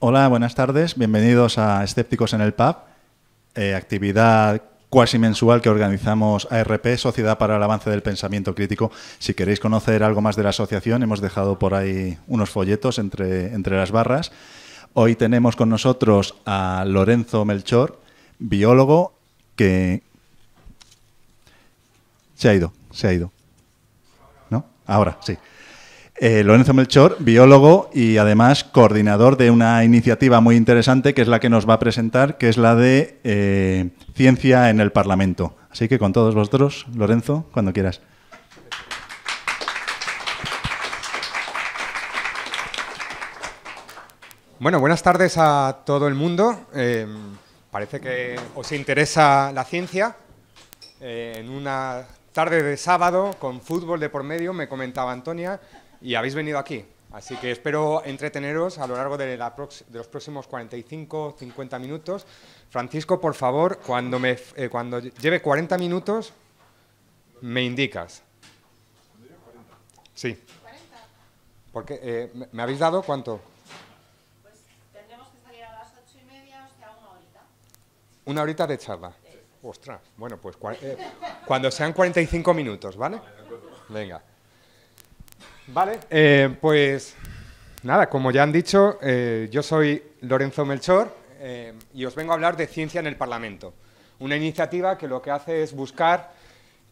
Hola, buenas tardes. Bienvenidos a Escépticos en el Pub, eh, actividad cuasi mensual que organizamos ARP, Sociedad para el Avance del Pensamiento Crítico. Si queréis conocer algo más de la asociación, hemos dejado por ahí unos folletos entre, entre las barras. Hoy tenemos con nosotros a Lorenzo Melchor, biólogo que... Se ha ido, se ha ido. ¿No? Ahora, sí. Eh, Lorenzo Melchor, biólogo y además coordinador de una iniciativa muy interesante que es la que nos va a presentar, que es la de eh, ciencia en el Parlamento. Así que con todos vosotros, Lorenzo, cuando quieras. Bueno, buenas tardes a todo el mundo. Eh, parece que os interesa la ciencia. en una tarde de sábado, con fútbol de por medio, me comentaba Antonia, y habéis venido aquí. Así que espero entreteneros a lo largo de, los próximos 45-50 minutos. Francisco, por favor, cuando, me, eh, cuando lleve 40 minutos, me indicas. Sí. Porque eh, me habéis dado cuánto. Pues tendremos que salir a las 8 y media, o sea, una horita. Una horita de charla. Sí. Ostras, bueno, pues eh, cuando sean 45 minutos, ¿vale? Venga. Vale, eh, pues nada, como ya han dicho, eh, yo soy Lorenzo Melchor eh, y os vengo a hablar de Ciencia en el Parlamento, una iniciativa que lo que hace es buscar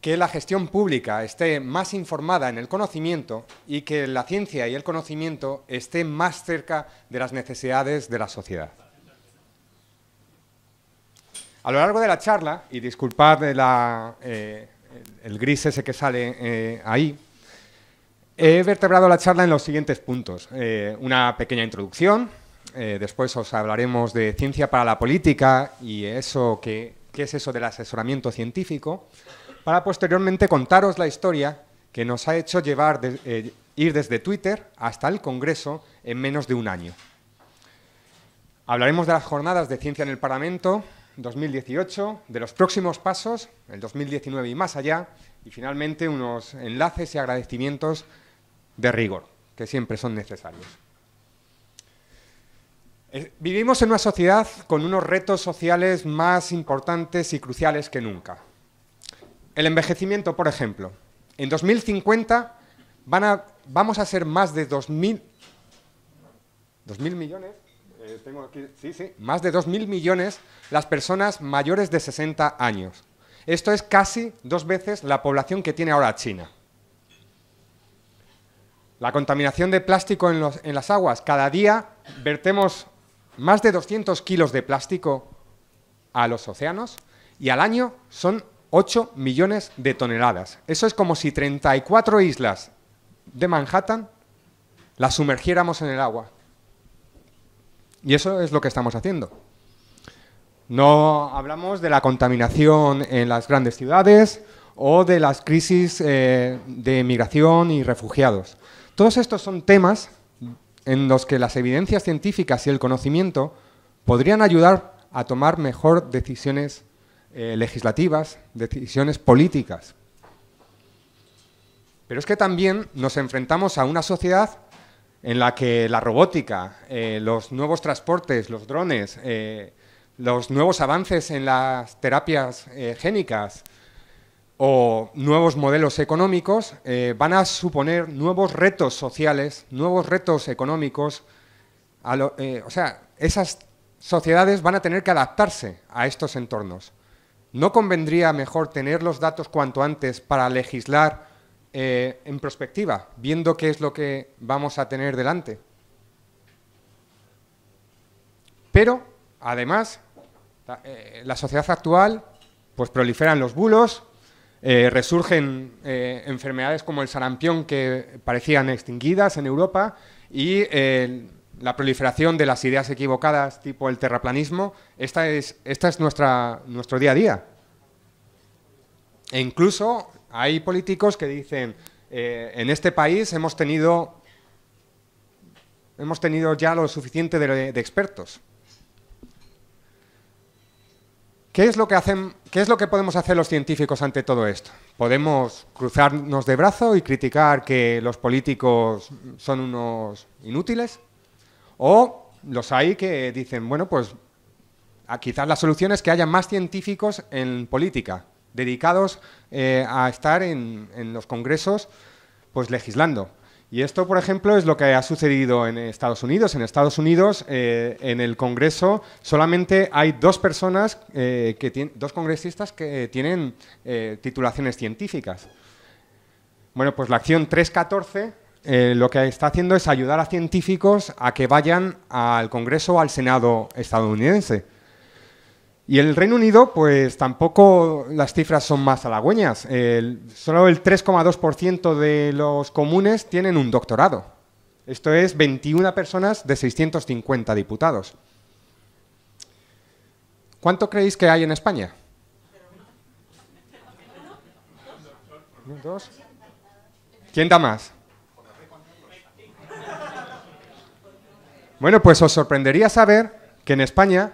que la gestión pública esté más informada en el conocimiento y que la ciencia y el conocimiento estén más cerca de las necesidades de la sociedad. A lo largo de la charla, y disculpad la, el gris ese que sale ahí, He vertebrado la charla en los siguientes puntos. Eh, una pequeña introducción, eh, después os hablaremos de ciencia para la política y eso que, qué es eso del asesoramiento científico, para posteriormente contaros la historia que nos ha hecho llevar eh, ir desde Twitter hasta el Congreso en menos de un año. Hablaremos de las jornadas de ciencia en el Parlamento 2018, de los próximos pasos, el 2019 y más allá, y finalmente unos enlaces y agradecimientos de rigor, que siempre son necesarios. Vivimos en una sociedad con unos retos sociales más importantes y cruciales que nunca. El envejecimiento, por ejemplo. En 2050 van a, vamos a ser más de 2.000 millones, eh, tengo más de 2.000 millones las personas mayores de 60 años. Esto es casi dos veces la población que tiene ahora China. La contaminación de plástico en, las aguas. Cada día vertemos más de 200 kilos de plástico a los océanos y al año son 8 millones de toneladas. Eso es como si 34 islas de Manhattan las sumergiéramos en el agua. Y eso es lo que estamos haciendo. No hablamos de la contaminación en las grandes ciudades o de las crisis eh, de migración y refugiados. Todos estos son temas en los que las evidencias científicas y el conocimiento podrían ayudar a tomar mejor decisiones eh, legislativas, decisiones políticas. Pero es que también nos enfrentamos a una sociedad en la que la robótica, eh, los nuevos transportes, los drones, eh, los nuevos avances en las terapias génicas, o nuevos modelos económicos eh, van a suponer nuevos retos sociales, nuevos retos económicos. Eh, o sea, esas sociedades van a tener que adaptarse a estos entornos. ¿No convendría mejor tener los datos cuanto antes para legislar eh, en perspectiva, viendo qué es lo que vamos a tener delante? Pero, además, la, la sociedad actual, pues proliferan los bulos, eh, resurgen eh, enfermedades como el sarampión que parecían extinguidas en Europa y eh, la proliferación de las ideas equivocadas tipo el terraplanismo. Esta es, nuestra, nuestro día a día. E incluso hay políticos que dicen, en este país hemos tenido, hemos tenido ya lo suficiente de expertos. ¿Qué es, lo que podemos hacer los científicos ante todo esto? ¿Podemos cruzarnos de brazo y criticar que los políticos son unos inútiles? ¿O los hay que dicen, bueno, pues ah, quizás la solución es que haya más científicos en política, dedicados eh, a estar en los congresos pues legislando? Y esto, por ejemplo, es lo que ha sucedido en Estados Unidos. En Estados Unidos, eh, en el Congreso, solamente hay dos personas, eh, dos congresistas que tienen eh, titulaciones científicas. Bueno, pues la acción 314 lo que está haciendo es ayudar a científicos a que vayan al Congreso o al Senado estadounidense. Y en el Reino Unido, pues tampoco las cifras son más halagüeñas. El, solo el 3,2% de los comunes tienen un doctorado. Esto es 21 personas de 650 diputados. ¿Cuánto creéis que hay en España? ¿Quién da más? Bueno, pues os sorprendería saber que en España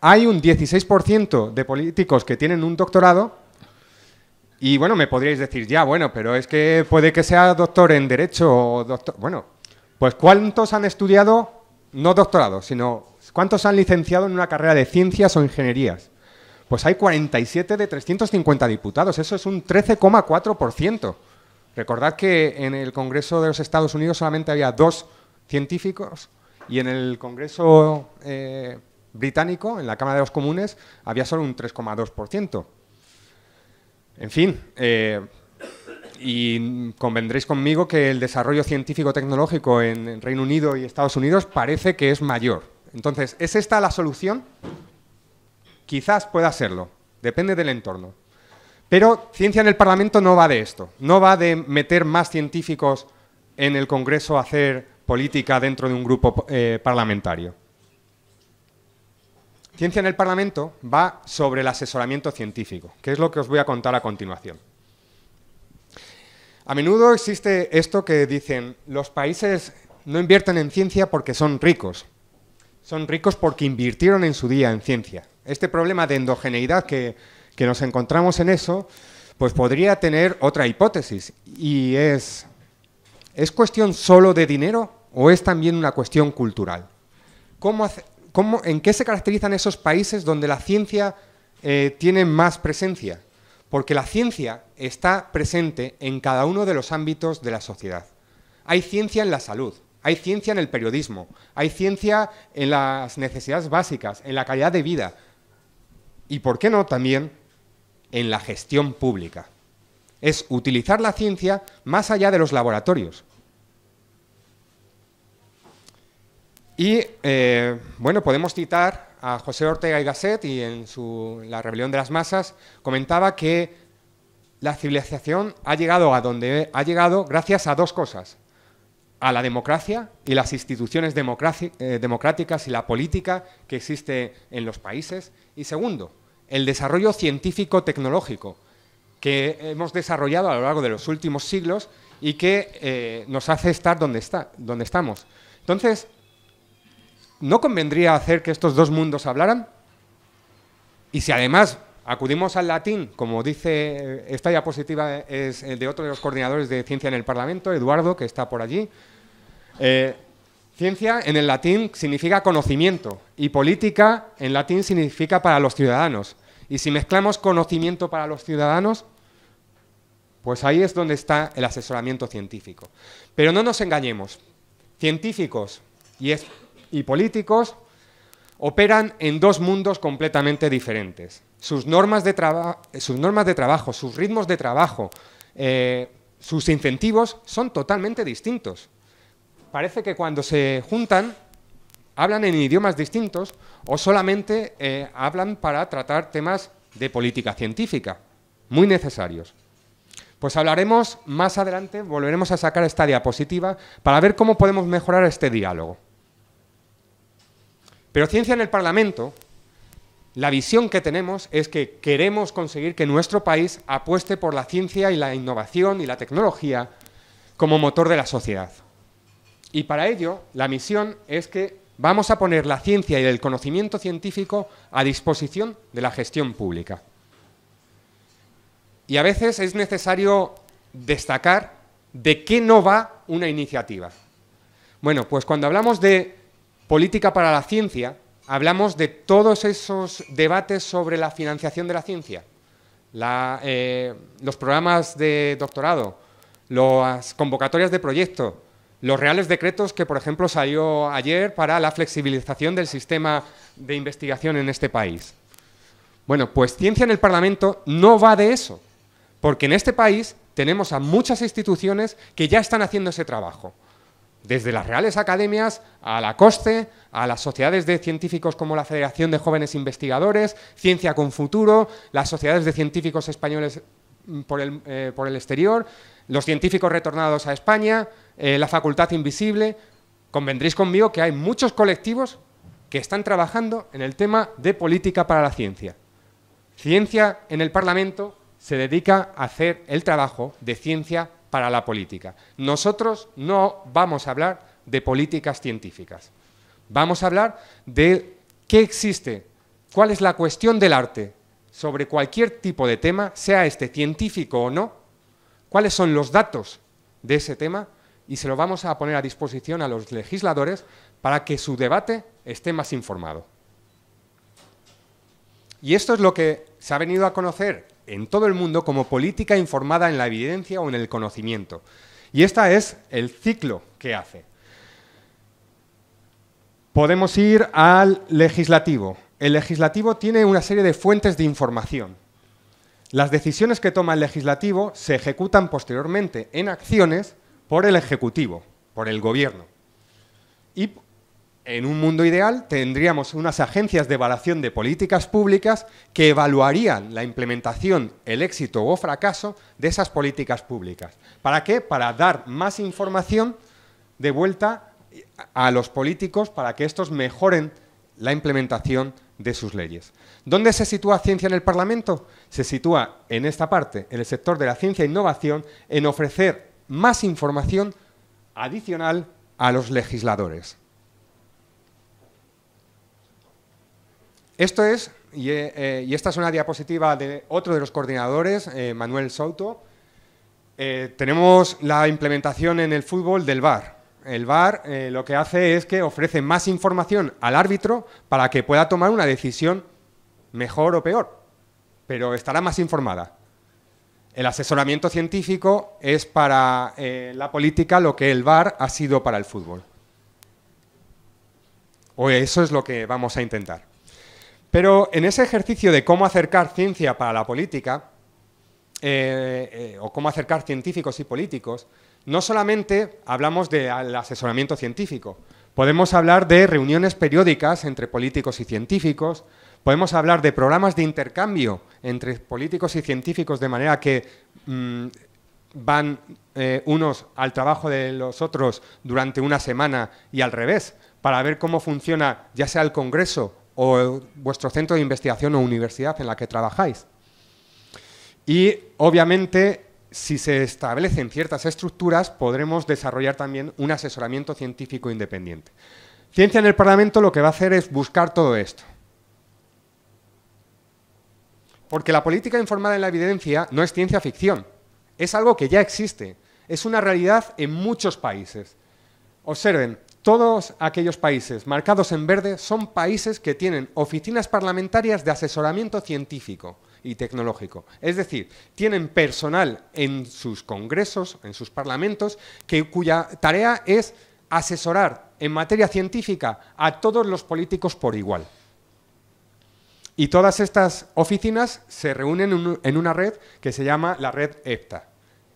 hay un 16% de políticos que tienen un doctorado y bueno, me podríais decir, ya, bueno, pero es que puede que sea doctor en Derecho o doctor... Bueno, pues ¿cuántos han estudiado, no doctorado, sino cuántos han licenciado en una carrera de ciencias o ingenierías? Pues hay 47 de 350 diputados, eso es un 13,4%. Recordad que en el Congreso de los Estados Unidos solamente había dos científicos y en el Congreso eh, británico, en la Cámara de los Comunes, había solo un 3,2%. En fin, eh, y convendréis conmigo que el desarrollo científico-tecnológico en Reino Unido y Estados Unidos parece que es mayor. Entonces, ¿es esta la solución? Quizás pueda serlo, depende del entorno. Pero ciencia en el Parlamento no va de esto, no va de meter más científicos en el Congreso a hacer política dentro de un grupo eh, parlamentario. Ciencia en el Parlamento va sobre el asesoramiento científico, que es lo que os voy a contar a continuación. A menudo existe esto que dicen, los países no invierten en ciencia porque son ricos, son ricos porque invirtieron en su día en ciencia. Este problema de endogeneidad que, nos encontramos en eso, pues podría tener otra hipótesis y es, ¿es cuestión solo de dinero o es también una cuestión cultural? ¿Cómo, hace, ¿en qué se caracterizan esos países donde la ciencia eh, tiene más presencia? Porque la ciencia está presente en cada uno de los ámbitos de la sociedad. Hay ciencia en la salud, hay ciencia en el periodismo, hay ciencia en las necesidades básicas, en la calidad de vida y, ¿por qué no?, también en la gestión pública. Es utilizar la ciencia más allá de los laboratorios, Y eh, bueno, podemos citar a José Ortega y Gasset y en su La rebelión de las masas comentaba que la civilización ha llegado a donde ha llegado gracias a dos cosas, a la democracia y las instituciones eh, democráticas y la política que existe en los países. Y segundo, el desarrollo científico-tecnológico que hemos desarrollado a lo largo de los últimos siglos y que eh, nos hace estar donde, está, donde estamos. Entonces, ¿no convendría hacer que estos dos mundos hablaran? Y si además acudimos al latín, como dice esta diapositiva, es de otro de los coordinadores de ciencia en el Parlamento, Eduardo, que está por allí. Eh, ciencia en el latín significa conocimiento y política en latín significa para los ciudadanos. Y si mezclamos conocimiento para los ciudadanos, pues ahí es donde está el asesoramiento científico. Pero no nos engañemos. Científicos, y es y políticos operan en dos mundos completamente diferentes. Sus normas de, trabajo, sus ritmos de trabajo, eh, sus incentivos son totalmente distintos. Parece que cuando se juntan hablan en idiomas distintos o solamente eh, hablan para tratar temas de política científica, muy necesarios. Pues hablaremos más adelante, volveremos a sacar esta diapositiva para ver cómo podemos mejorar este diálogo. Pero ciencia en el Parlamento, la visión que tenemos es que queremos conseguir que nuestro país apueste por la ciencia y la innovación y la tecnología como motor de la sociedad. Y para ello, la misión es que vamos a poner la ciencia y el conocimiento científico a disposición de la gestión pública. Y a veces es necesario destacar de qué no va una iniciativa. Bueno, pues cuando hablamos de política para la ciencia, hablamos de todos esos debates sobre la financiación de la ciencia, eh, los programas de doctorado, las convocatorias de proyecto, los reales decretos que, por ejemplo, salió ayer para la flexibilización del sistema de investigación en este país. Bueno, pues ciencia en el Parlamento no va de eso, porque en este país tenemos a muchas instituciones que ya están haciendo ese trabajo desde las reales academias a la COSTE, a las sociedades de científicos como la Federación de Jóvenes Investigadores, Ciencia con Futuro, las sociedades de científicos españoles mm, eh, por el, exterior, los científicos retornados a España, eh, la Facultad Invisible. Convendréis conmigo que hay muchos colectivos que están trabajando en el tema de política para la ciencia. Ciencia en el Parlamento se dedica a hacer el trabajo de ciencia para la política. Nosotros no vamos a hablar de políticas científicas. Vamos a hablar de qué existe, cuál es la cuestión del arte sobre cualquier tipo de tema, sea este científico o no, cuáles son los datos de ese tema y se lo vamos a poner a disposición a los legisladores para que su debate esté más informado. Y esto es lo que se ha venido a conocer en todo el mundo como política informada en la evidencia o en el conocimiento. Y esta es el ciclo que hace. Podemos ir al legislativo. El legislativo tiene una serie de fuentes de información. Las decisiones que toma el legislativo se ejecutan posteriormente en acciones por el ejecutivo, por el gobierno. Y en un mundo ideal tendríamos unas agencias de evaluación de políticas públicas que evaluarían la implementación, el éxito o fracaso de esas políticas públicas. ¿Para qué? Para dar más información de vuelta a los políticos para que estos mejoren la implementación de sus leyes. ¿Dónde se sitúa ciencia en el Parlamento? Se sitúa en esta parte, en el sector de la ciencia e innovación, en ofrecer más información adicional a los legisladores. Esto es, eh, eh, y, esta es una diapositiva de otro de los coordinadores, eh, Manuel Souto. tenemos la implementación en el fútbol del VAR. El VAR lo que hace es que ofrece más información al árbitro para que pueda tomar una decisión mejor o peor, pero estará más informada. El asesoramiento científico es para la política lo que el VAR ha sido para el fútbol. O eso es lo que vamos a intentar. Pero en ese ejercicio de cómo acercar ciencia para la política, eh, eh, o cómo acercar científicos y políticos, no solamente hablamos del asesoramiento científico, podemos hablar de reuniones periódicas entre políticos y científicos, podemos hablar de programas de intercambio entre políticos y científicos de manera que mm, van eh, unos al trabajo de los otros durante una semana y al revés, para ver cómo funciona ya sea el Congreso o vuestro centro de investigación o universidad en la que trabajáis. Y obviamente, si se establecen ciertas estructuras, podremos desarrollar también un asesoramiento científico independiente. Ciencia en el Parlamento lo que va a hacer es buscar todo esto. Porque la política informada en la evidencia no es ciencia ficción, es algo que ya existe, es una realidad en muchos países. Observen, todos aquellos países marcados en verde son países que tienen oficinas parlamentarias de asesoramiento científico y tecnológico. Es decir, tienen personal en sus congresos, en sus parlamentos, cuya tarea es asesorar en materia científica a todos los políticos por igual. Y todas estas oficinas se reúnen en una red que se llama la red EFTA.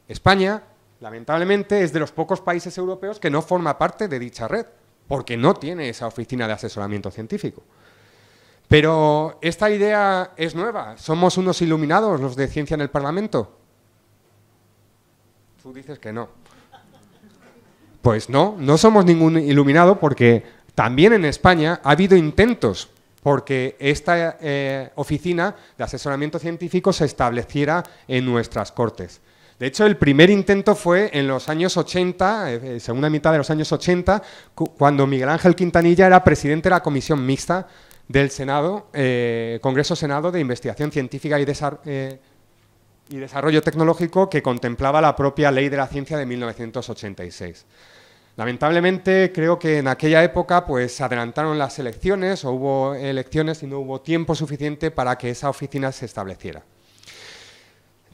España, Lamentablemente es de los pocos países europeos que no forma parte de dicha red, porque no tiene esa oficina de asesoramiento científico. Pero esta idea es nueva. ¿Somos unos iluminados los de ciencia en el Parlamento? Tú dices que no. Pues no, no somos ningún iluminado porque también en España ha habido intentos porque esta eh, oficina de asesoramiento científico se estableciera en nuestras cortes. De hecho, el primer intento fue en los años 80, eh, eh, segunda mitad de los años 80, cuando Miguel Ángel Quintanilla era presidente de la Comisión Mixta del Senado, eh, Congreso-Senado de Investigación Científica y, Desarrollo Tecnológico que contemplaba la propia Ley de la Ciencia de 1986. Lamentablemente, creo que en aquella época pues, se adelantaron las elecciones o hubo elecciones y no hubo tiempo suficiente para que esa oficina se estableciera.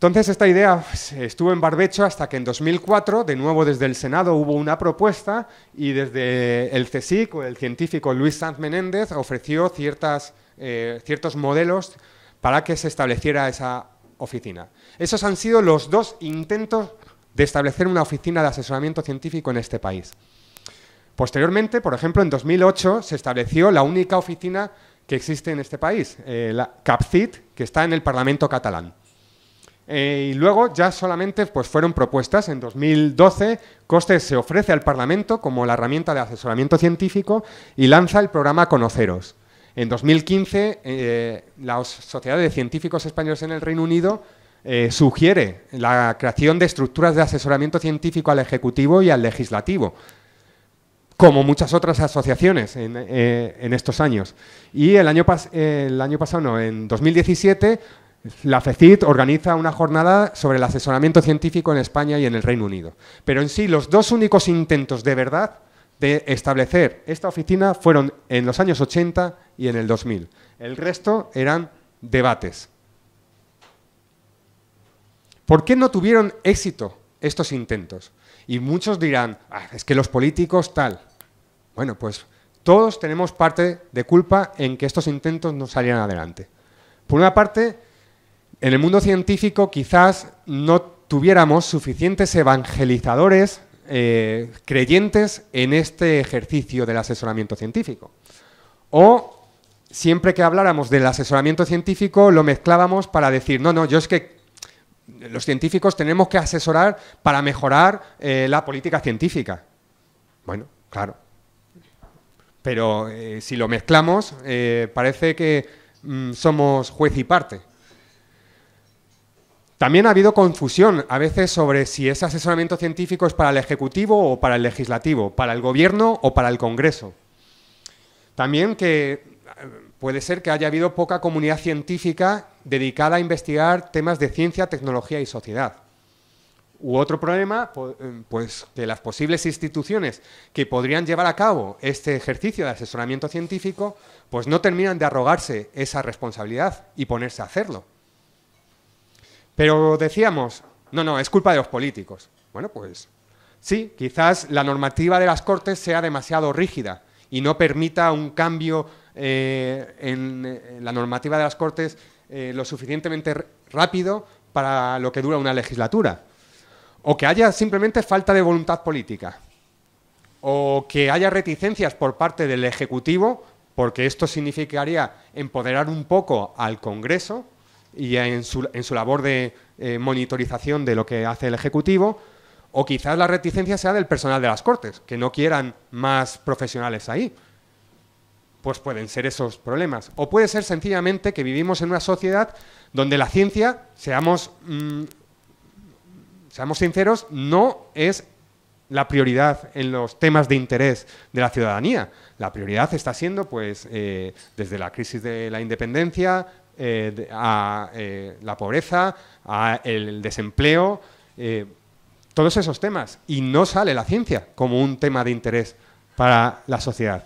Entonces esta idea estuvo en barbecho hasta que en 2004, de nuevo desde el Senado, hubo una propuesta y desde el CSIC, el científico Luis Sanz Menéndez, ofreció eh, ciertos modelos para que se estableciera esa oficina. Esos han sido los dos intentos de establecer una oficina de asesoramiento científico en este país. Posteriormente, por ejemplo, en 2008 se estableció la única oficina que existe en este país, eh, la CAPCIT, que está en el Parlamento catalán. Eh, y luego ya solamente pues, fueron propuestas. En 2012, Costes se ofrece al Parlamento como la herramienta de asesoramiento científico y lanza el programa Conoceros. En 2015, eh, la Sociedad de Científicos Españoles en el Reino Unido eh, sugiere la creación de estructuras de asesoramiento científico al Ejecutivo y al Legislativo, como muchas otras asociaciones en, estos años. Y el año, el año pasado, no, en 2017, la FECIT organiza una jornada sobre el asesoramiento científico en España y en el Reino Unido. Pero en sí, los dos únicos intentos de verdad de establecer esta oficina fueron en los años 80 y en el 2000. El resto eran debates. ¿Por qué no tuvieron éxito estos intentos? Y muchos dirán, ah, es que los políticos tal. Bueno, pues todos tenemos parte de culpa en que estos intentos no salieran adelante. Por una parte, en el mundo científico quizás no tuviéramos suficientes evangelizadores eh, creyentes en este ejercicio del asesoramiento científico. O siempre que habláramos del asesoramiento científico lo mezclábamos para decir, no, no, yo es que los científicos tenemos que asesorar para mejorar eh, la política científica. Bueno, claro. Pero eh, si lo mezclamos, parece que mm, somos juez y parte. También ha habido confusión a veces sobre si ese asesoramiento científico es para el Ejecutivo o para el Legislativo, para el Gobierno o para el Congreso. También que eh, puede ser que haya habido poca comunidad científica dedicada a investigar temas de ciencia, tecnología y sociedad. U otro problema, eh, pues que las posibles instituciones que podrían llevar a cabo este ejercicio de asesoramiento científico, pues no terminan de arrogarse esa responsabilidad y ponerse a hacerlo. Pero decíamos, no, no, es culpa de los políticos. Bueno, pues sí, quizás la normativa de las Cortes sea demasiado rígida y no permita un cambio eh, en, la normativa de las Cortes eh, lo suficientemente rápido para lo que dura una legislatura. O que haya simplemente falta de voluntad política. O que haya reticencias por parte del Ejecutivo, porque esto significaría empoderar un poco al Congreso y en su, en su labor de eh, monitorización de lo que hace el Ejecutivo, o quizás la reticencia sea del personal de las Cortes, que no quieran más profesionales ahí. Pues pueden ser esos problemas. O puede ser sencillamente que vivimos en una sociedad donde la ciencia, seamos, mm, seamos sinceros, no es la prioridad en los temas de interés de la ciudadanía. La prioridad está siendo, pues, eh, desde la crisis de la independencia, eh, a eh, la pobreza, a el desempleo, eh, todos esos temas. Y no sale la ciencia como un tema de interés para la sociedad.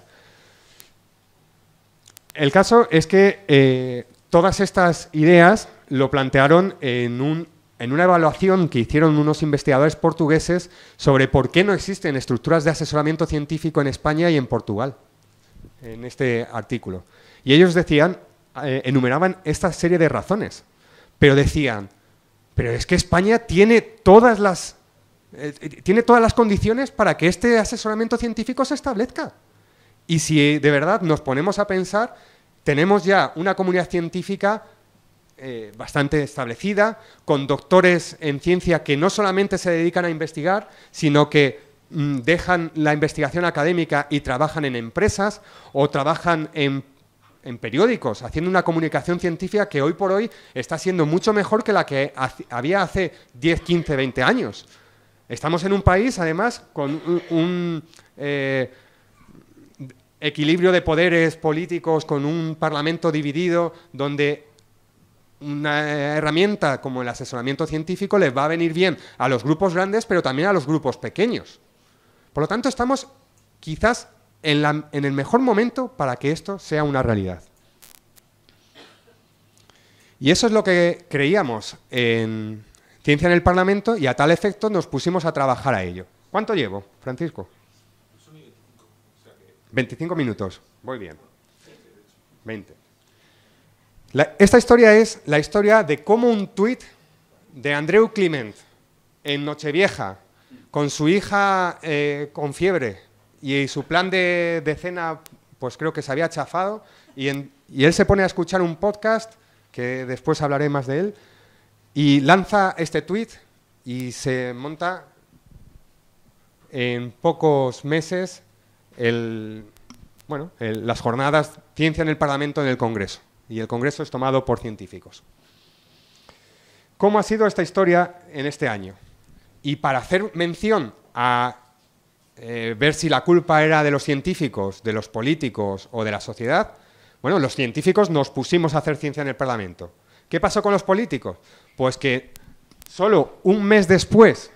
El caso es que todas estas ideas lo plantearon en, en una evaluación que hicieron unos investigadores portugueses sobre por qué no existen estructuras de asesoramiento científico en España y en Portugal, en este artículo. Y ellos decían eh, enumeraban esta serie de razones, pero decían, pero es que España tiene todas las, eh, eh, tiene todas las condiciones para que este asesoramiento científico se establezca. Y si de verdad nos ponemos a pensar, tenemos ya una comunidad científica bastante establecida, con doctores en ciencia que no solamente se dedican a investigar, sino que mm, dejan la investigación académica y trabajan en empresas o trabajan en en periódicos, haciendo una comunicación científica que hoy por hoy está siendo mucho mejor que la que había hace 10, 15, 20 años. Estamos en un país, además, con un, eh, equilibrio de poderes políticos, con un parlamento dividido, donde una herramienta como el asesoramiento científico les va a venir bien a los grupos grandes, pero también a los grupos pequeños. Por lo tanto, estamos quizás en, el mejor momento para que esto sea una realidad. Y eso es lo que creíamos en Ciencia en el Parlamento y a tal efecto nos pusimos a trabajar a ello. ¿Cuánto llevo, Francisco? 25 minutos. muy bien. 20. esta historia es la historia de cómo un tuit de Andreu Clement en Nochevieja, con su hija eh, con fiebre, y su plan de, cena, pues creo que se había chafado, y, él se pone a escuchar un podcast, que después hablaré más de él, y lanza este tweet y se monta en pocos meses bueno, las jornadas Ciencia en el Parlamento en el Congreso. Y el Congreso es tomado por científicos. ¿Cómo ha sido esta historia en este año? Y para hacer mención a eh, ver si la culpa era de los científicos, de los políticos o de la sociedad, bueno, los científicos nos pusimos a hacer ciencia en el Parlamento. ¿Qué pasó con los políticos? Pues que solo un mes después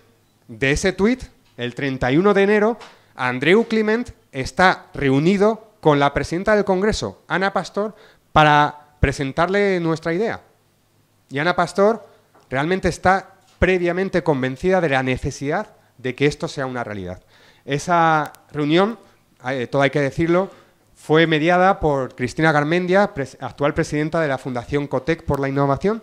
de ese tuit, el 31 de enero, Andreu Clement está reunido con la presidenta del Congreso, Ana Pastor, para presentarle nuestra idea. Y Ana Pastor realmente está previamente convencida de la necesidad de que esto sea una realidad. Esa reunión, todo hay que decirlo, fue mediada por Cristina Garmendia, actual presidenta de la Fundación COTEC por la Innovación.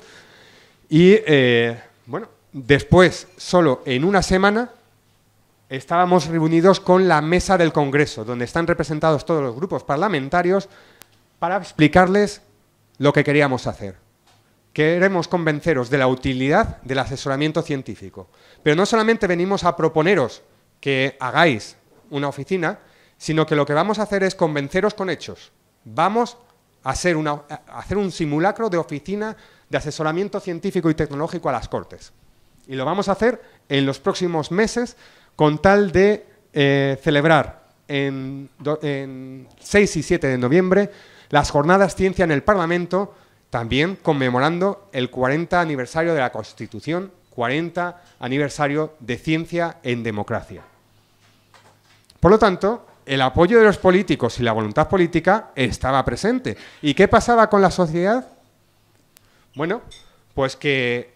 Y eh, bueno, después, solo en una semana, estábamos reunidos con la mesa del Congreso, donde están representados todos los grupos parlamentarios, para explicarles lo que queríamos hacer. Queremos convenceros de la utilidad del asesoramiento científico. Pero no solamente venimos a proponeros que hagáis una oficina, sino que lo que vamos a hacer es convenceros con hechos. Vamos a hacer, un simulacro de oficina de asesoramiento científico y tecnológico a las Cortes. Y lo vamos a hacer en los próximos meses con tal de eh, celebrar en, en 6 y 7 de noviembre las jornadas Ciencia en el Parlamento, también conmemorando el 40 aniversario de la Constitución, 40 aniversario de Ciencia en Democracia. Por lo tanto, el apoyo de los políticos y la voluntad política estaba presente. ¿Y qué pasaba con la sociedad? Bueno, pues que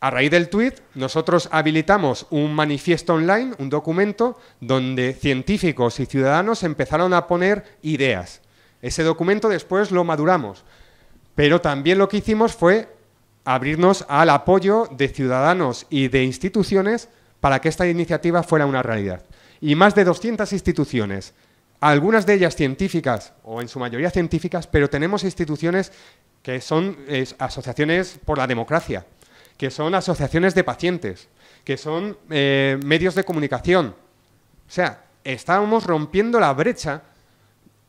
a raíz del tuit nosotros habilitamos un manifiesto online, un documento, donde científicos y ciudadanos empezaron a poner ideas. Ese documento después lo maduramos, pero también lo que hicimos fue abrirnos al apoyo de ciudadanos y de instituciones para que esta iniciativa fuera una realidad y más de 200 instituciones, algunas de ellas científicas o en su mayoría científicas, pero tenemos instituciones que son asociaciones por la democracia, que son asociaciones de pacientes, que son eh, medios de comunicación. O sea, estábamos rompiendo la brecha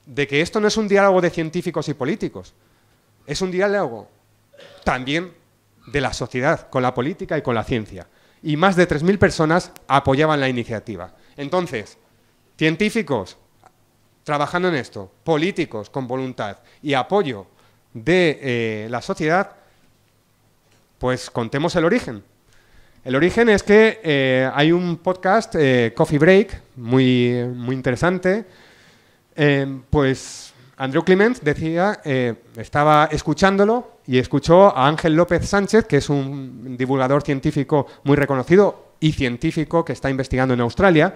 de que esto no es un diálogo de científicos y políticos, es un diálogo también de la sociedad, con la política y con la ciencia. Y más de 3.000 personas apoyaban la iniciativa. Entonces, científicos trabajando en esto, políticos con voluntad y apoyo de eh, la sociedad, pues contemos el origen. El origen es que eh, hay un podcast, eh, Coffee Break, muy, muy interesante. pues Andrew Clements decía, estaba escuchándolo y escuchó a Ángel López Sánchez, que es un divulgador científico muy reconocido, y científico que está investigando en Australia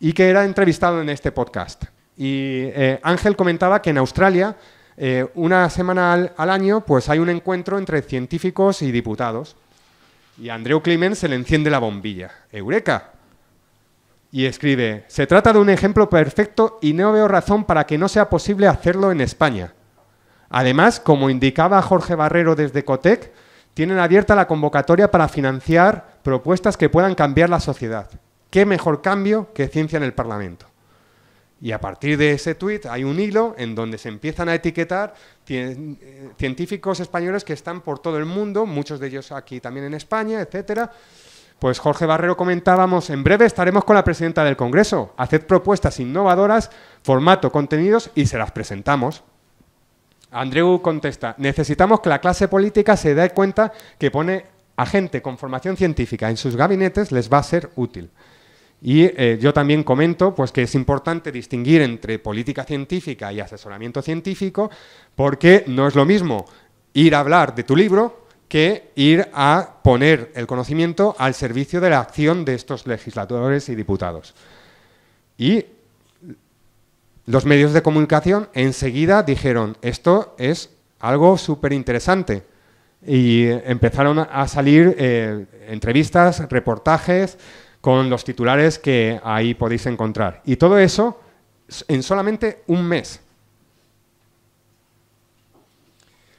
y que era entrevistado en este podcast. Y eh, Ángel comentaba que en Australia, eh, una semana al, año, pues hay un encuentro entre científicos y diputados. Y a Andreu Clemens se le enciende la bombilla. ¡Eureka! Y escribe, se trata de un ejemplo perfecto y no veo razón para que no sea posible hacerlo en España. Además, como indicaba Jorge Barrero desde Cotec, tienen abierta la convocatoria para financiar propuestas que puedan cambiar la sociedad. ¿Qué mejor cambio que ciencia en el Parlamento? Y a partir de ese tuit hay un hilo en donde se empiezan a etiquetar eh, científicos españoles que están por todo el mundo, muchos de ellos aquí también en España, etcétera. Pues Jorge Barrero comentábamos, en breve estaremos con la presidenta del Congreso. Haced propuestas innovadoras, formato, contenidos y se las presentamos. Andreu contesta, necesitamos que la clase política se dé cuenta que pone a gente con formación científica en sus gabinetes les va a ser útil. Y eh, yo también comento pues, que es importante distinguir entre política científica y asesoramiento científico, porque no es lo mismo ir a hablar de tu libro que ir a poner el conocimiento al servicio de la acción de estos legisladores y diputados. Y los medios de comunicación enseguida dijeron, esto es algo súper interesante y empezaron a salir eh, entrevistas, reportajes con los titulares que ahí podéis encontrar. Y todo eso en solamente un mes.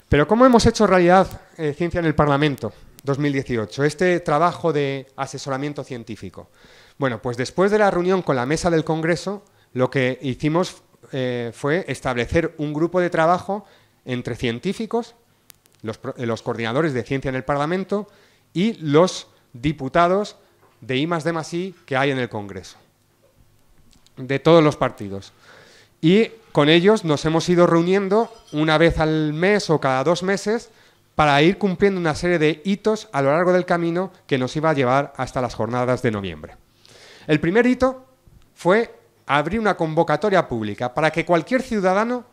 Pero ¿cómo hemos hecho realidad eh, Ciencia en el Parlamento 2018? Este trabajo de asesoramiento científico. Bueno, pues después de la reunión con la mesa del Congreso, lo que hicimos eh, fue establecer un grupo de trabajo entre científicos eh, los, coordinadores de ciencia en el Parlamento y los diputados de I D I que hay en el Congreso, de todos los partidos. Y con ellos nos hemos ido reuniendo una vez al mes o cada dos meses para ir cumpliendo una serie de hitos a lo largo del camino que nos iba a llevar hasta las jornadas de noviembre. El primer hito fue abrir una convocatoria pública para que cualquier ciudadano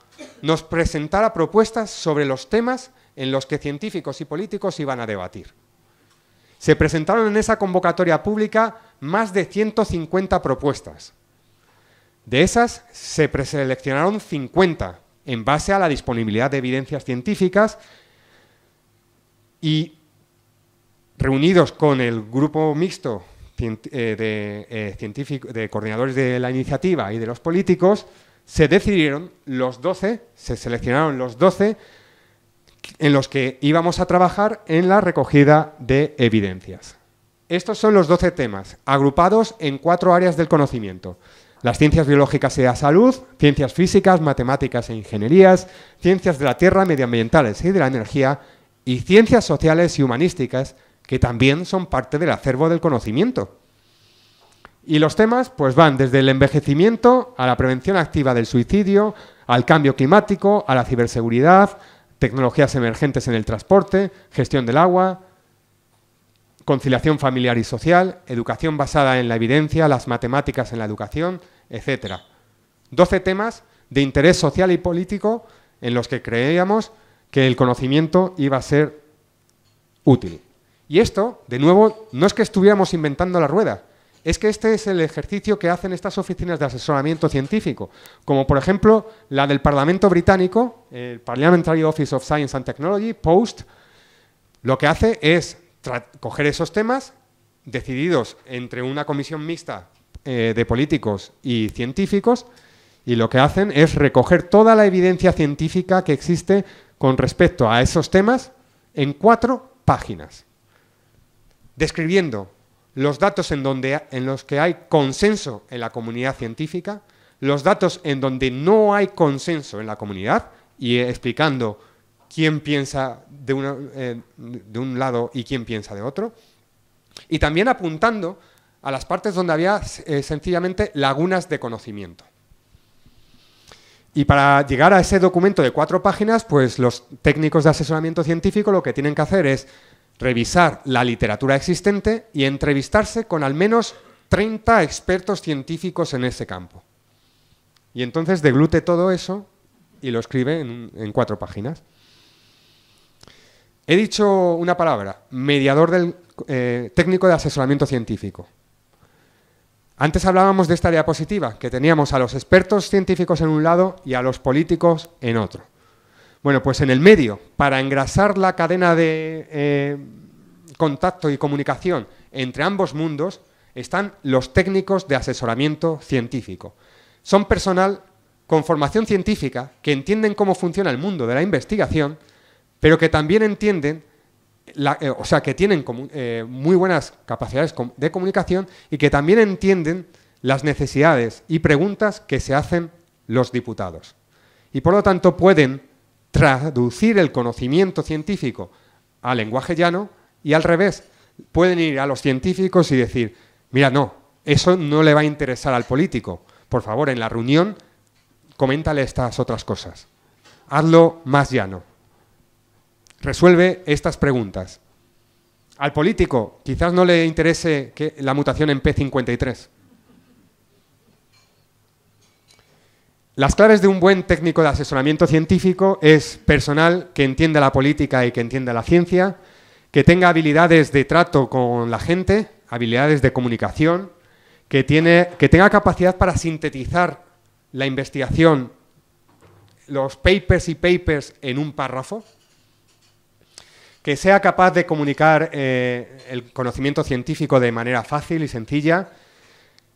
nos presentara propuestas sobre los temas en los que científicos y políticos iban a debatir. Se presentaron en esa convocatoria pública más de 150 propuestas. De esas se preseleccionaron 50 en base a la disponibilidad de evidencias científicas y reunidos con el grupo mixto eh, de, eh, de coordinadores de la iniciativa y de los políticos, se decidieron los 12, se seleccionaron los 12 en los que íbamos a trabajar en la recogida de evidencias. Estos son los 12 temas, agrupados en cuatro áreas del conocimiento. Las ciencias biológicas y la salud, ciencias físicas, matemáticas e ingenierías, ciencias de la tierra, medioambientales y de la energía, y ciencias sociales y humanísticas, que también son parte del acervo del conocimiento. Y los temas pues van desde el envejecimiento a la prevención activa del suicidio, al cambio climático, a la ciberseguridad, tecnologías emergentes en el transporte, gestión del agua, conciliación familiar y social, educación basada en la evidencia, las matemáticas en la educación, etc. 12 temas de interés social y político en los que creíamos que el conocimiento iba a ser útil. Y esto, de nuevo, no es que estuviéramos inventando la rueda, es que este es el ejercicio que hacen estas oficinas de asesoramiento científico, como por ejemplo la del Parlamento británico, el Parliamentary Office of Science and Technology, POST, lo que hace es coger esos temas decididos entre una comisión mixta eh, de políticos y científicos y lo que hacen es recoger toda la evidencia científica que existe con respecto a esos temas en cuatro páginas, describiendo los datos en, donde, en los que hay consenso en la comunidad científica, los datos en donde no hay consenso en la comunidad, y explicando quién piensa de, eh, de un lado y quién piensa de otro, y también apuntando a las partes donde había eh, sencillamente lagunas de conocimiento. Y para llegar a ese documento de cuatro páginas, pues los técnicos de asesoramiento científico lo que tienen que hacer es revisar la literatura existente y entrevistarse con al menos 30 expertos científicos en ese campo. Y entonces deglute todo eso y lo escribe en, cuatro páginas. He dicho una palabra, mediador del eh, técnico de asesoramiento científico. Antes hablábamos de esta diapositiva, que teníamos a los expertos científicos en un lado y a los políticos en otro. Bueno, pues en el medio, para engrasar la cadena de eh, contacto y comunicación entre ambos mundos, están los técnicos de asesoramiento científico. Son personal con formación científica que entienden cómo funciona el mundo de la investigación, pero que también entienden eh, o sea, que tienen eh, muy buenas capacidades de comunicación y que también entienden las necesidades y preguntas que se hacen los diputados. Y por lo tanto pueden traducir el conocimiento científico al lenguaje llano y al revés. Pueden ir a los científicos y decir, mira, no, eso no le va a interesar al político. Por favor, en la reunión, coméntale estas otras cosas. Hazlo más llano. Resuelve estas preguntas. Al político quizás no le interese que la mutación en P53 Las claves de un buen técnico de asesoramiento científico es personal que entienda la política y que entienda la ciencia, que tenga habilidades de trato con la gente, habilidades de comunicación, que, tenga capacidad para sintetizar la investigación, los papers y papers en un párrafo, que sea capaz de comunicar eh, el conocimiento científico de manera fácil y sencilla,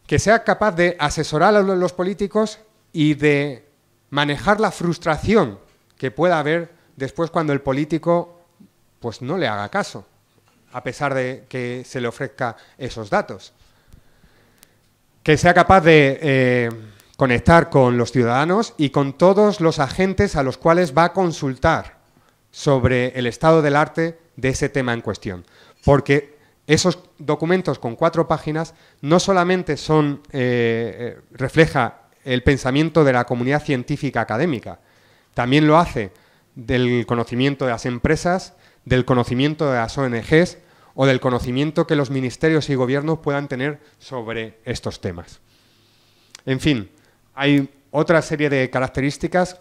que sea capaz de asesorar a los políticos y de manejar la frustración que pueda haber después cuando el político pues no le haga caso, a pesar de que se le ofrezca esos datos. Que sea capaz de eh, conectar con los ciudadanos y con todos los agentes a los cuales va a consultar sobre el estado del arte de ese tema en cuestión. Porque esos documentos con cuatro páginas no solamente son, eh, eh, refleja el pensamiento de la comunidad científica académica. También lo hace del conocimiento de las empresas, del conocimiento de las ONGs o del conocimiento que los ministerios y gobiernos puedan tener sobre estos temas. En fin, hay otra serie de características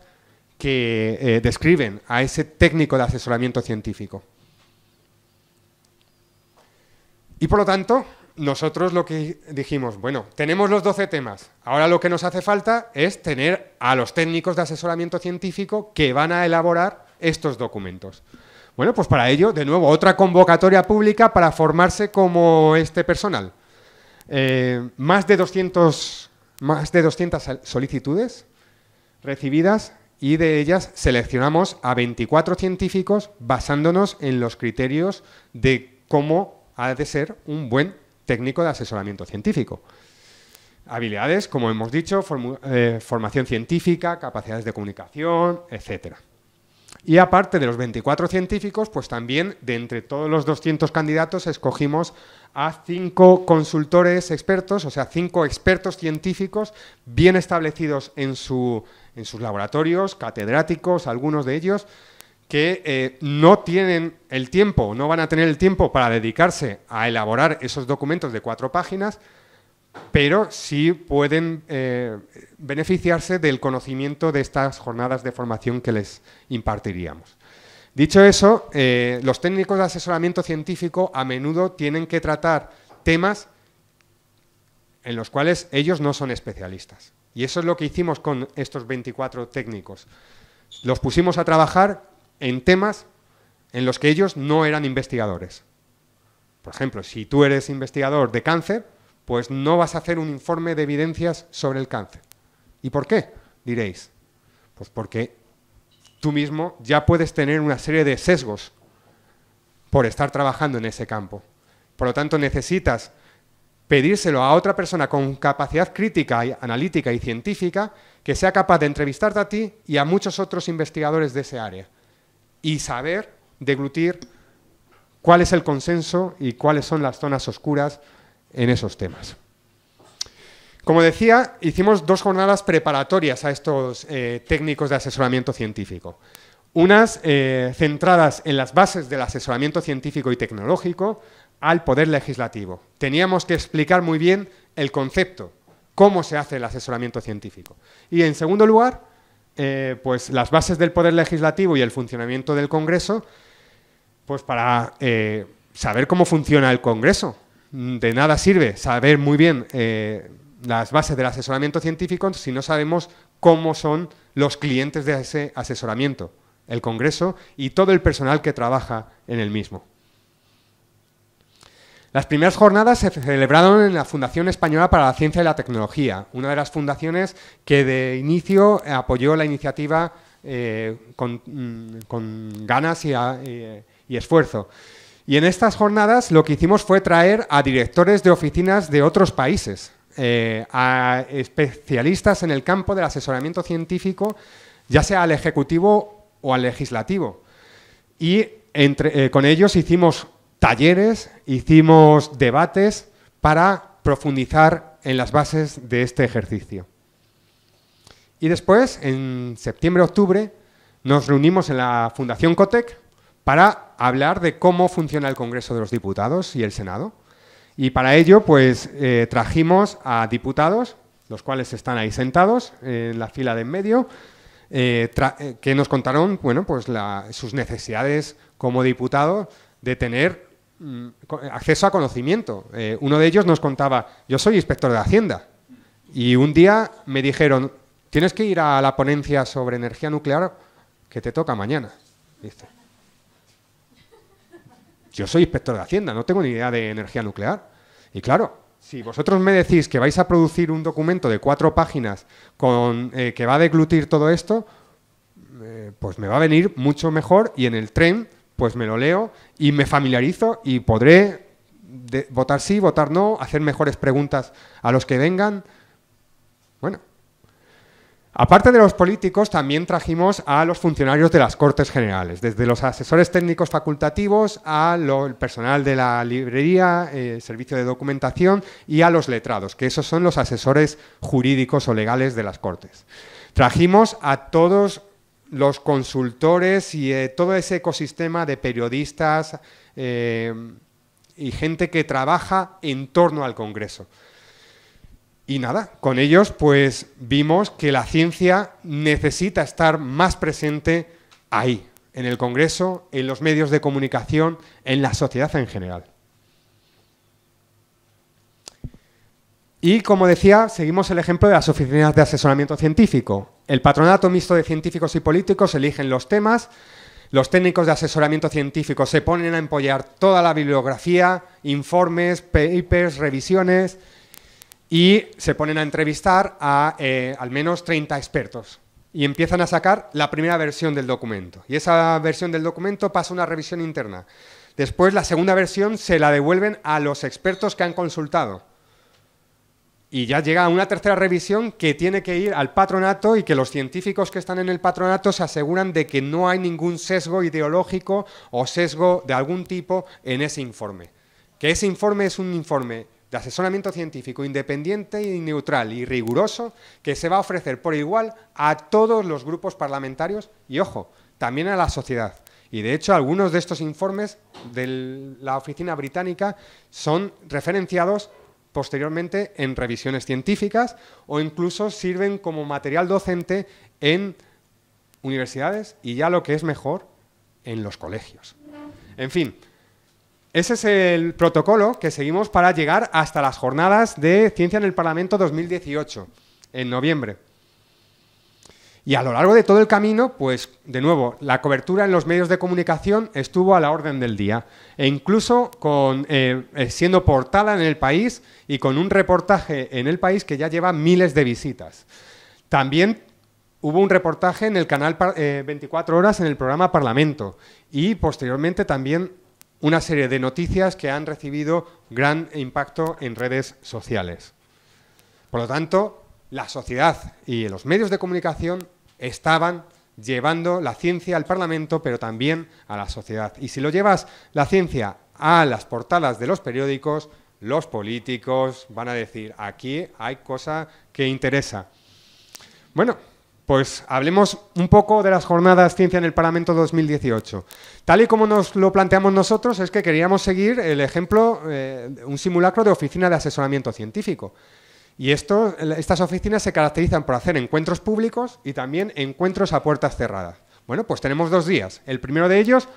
que eh, describen a ese técnico de asesoramiento científico. Y por lo tanto, nosotros lo que dijimos, bueno, tenemos los 12 temas, ahora lo que nos hace falta es tener a los técnicos de asesoramiento científico que van a elaborar estos documentos. Bueno, pues para ello, de nuevo, otra convocatoria pública para formarse como este personal. Eh, más, de 200, más de 200 solicitudes recibidas y de ellas seleccionamos a 24 científicos basándonos en los criterios de cómo ha de ser un buen técnico de asesoramiento científico. Habilidades, como hemos dicho, eh, formación científica, capacidades de comunicación, etc. Y aparte de los 24 científicos, pues también de entre todos los 200 candidatos escogimos a cinco consultores expertos, o sea, cinco expertos científicos bien establecidos en sus laboratorios, catedráticos, algunos de ellos, que eh, no tienen el tiempo, no van a tener el tiempo para dedicarse a elaborar esos documentos de cuatro páginas, pero sí pueden eh, beneficiarse del conocimiento de estas jornadas de formación que les impartiríamos. Dicho eso, eh, los técnicos de asesoramiento científico a menudo tienen que tratar temas en los cuales ellos no son especialistas. Y eso es lo que hicimos con estos 24 técnicos. Los pusimos a trabajar en temas en los que ellos no eran investigadores. Por ejemplo, si tú eres investigador de cáncer, pues no vas a hacer un informe de evidencias sobre el cáncer. ¿Y por qué? Diréis. Pues porque tú mismo ya puedes tener una serie de sesgos por estar trabajando en ese campo. Por lo tanto, necesitas pedírselo a otra persona con capacidad crítica, analítica y científica que sea capaz de entrevistarte a ti y a muchos otros investigadores de ese área y saber deglutir cuál es el consenso y cuáles son las zonas oscuras en esos temas. Como decía, hicimos dos jornadas preparatorias a estos eh, técnicos de asesoramiento científico. Unas eh, centradas en las bases del asesoramiento científico y tecnológico al poder legislativo. Teníamos que explicar muy bien el concepto, cómo se hace el asesoramiento científico. Y en segundo lugar, eh, pues las bases del poder legislativo y el funcionamiento del Congreso, pues para eh, saber cómo funciona el Congreso. Mm, de nada sirve saber muy bien eh, las bases del asesoramiento científico si no sabemos cómo son los clientes de ese asesoramiento, el Congreso y todo el personal que trabaja en el mismo. Las primeras jornadas se celebraron en la Fundación Española para la Ciencia y la Tecnología, una de las fundaciones que de inicio apoyó la iniciativa eh, mm, con, ganas y, esfuerzo. Y en estas jornadas lo que hicimos fue traer a directores de oficinas de otros países, eh, a especialistas en el campo del asesoramiento científico, ya sea al ejecutivo o al legislativo. Y eh, con ellos hicimos talleres, hicimos debates para profundizar en las bases de este ejercicio. Y después, en septiembre-octubre, nos reunimos en la Fundación Cotec para hablar de cómo funciona el Congreso de los Diputados y el Senado. Y para ello, pues eh, trajimos a diputados, los cuales están ahí sentados en la fila de en medio, eh, eh, que nos contaron bueno, pues sus necesidades como diputado de tener Mm, eh, acceso a conocimiento. Eh, uno de ellos nos contaba, yo soy inspector de Hacienda, y un día me dijeron, tienes que ir a la ponencia sobre energía nuclear que te toca mañana. yo soy inspector de Hacienda, no tengo ni idea de energía nuclear. Y claro, si vosotros me decís que vais a producir un documento de cuatro páginas con, eh, que va a deglutir todo esto, pues me va a venir mucho mejor y en el tren pues me lo leo y me familiarizo y podré votar sí, votar no, hacer mejores preguntas a los que vengan. Bueno. Aparte de los políticos, también trajimos a los funcionarios de las Cortes Generales, desde los asesores técnicos facultativos a el personal de la librería, el eh, servicio de documentación y a los letrados, que esos son los asesores jurídicos o legales de las Cortes. Trajimos a todos los consultores y eh, todo ese ecosistema de periodistas eh, y gente que trabaja en torno al Congreso. Y nada, con ellos pues vimos que la ciencia necesita estar más presente ahí, en el Congreso, en los medios de comunicación, en la sociedad en general. Y como decía, seguimos el ejemplo de las oficinas de asesoramiento científico. El Patronato Mixto de Científicos y Políticos eligen los temas, los técnicos de asesoramiento científico se ponen a empollar toda la bibliografía, informes, papers, revisiones y se ponen a entrevistar a eh, al menos 30 expertos y empiezan a sacar la primera versión del documento. Y esa versión del documento pasa una revisión interna. Después la segunda versión se la devuelven a los expertos que han consultado y ya llega una tercera revisión que tiene que ir al patronato y que los científicos que están en el patronato se aseguran de que no hay ningún sesgo ideológico o sesgo de algún tipo en ese informe. Que ese informe es un informe de asesoramiento científico independiente y neutral y riguroso que se va a ofrecer por igual a todos los grupos parlamentarios y, ojo, también a la sociedad. Y de hecho, algunos de estos informes de la oficina británica son referenciados posteriormente en revisiones científicas o incluso sirven como material docente en universidades y ya lo que es mejor, en los colegios. En fin, ese es el protocolo que seguimos para llegar hasta las jornadas de Ciencia en el Parlamento 2018, en noviembre. Y a lo largo de todo el camino, pues de nuevo, la cobertura en los medios de comunicación estuvo a la orden del día, e incluso con, eh, eh, siendo portada en el país y con un reportaje en el país que ya lleva miles de visitas. También hubo un reportaje en el canal 24 eh, horas en el programa Parlamento y posteriormente también una serie de noticias que han recibido gran impacto en redes sociales. Por lo tanto, la sociedad y los medios de comunicación estaban llevando la ciencia al Parlamento, pero también a la sociedad. Y si lo llevas la ciencia a las portadas de los periódicos, los políticos van a decir, aquí hay cosa que interesa. Bueno, pues hablemos un poco de las jornadas Ciencia en el Parlamento 2018. Tal y como nos lo planteamos nosotros, es que queríamos seguir el ejemplo, eh, un simulacro de oficina de asesoramiento científico. Y estas oficinas se caracterizan por hacer encuentros públicos y también encuentros a puertas cerradas. Bueno, pues tenemos dos días. El primero de ellos,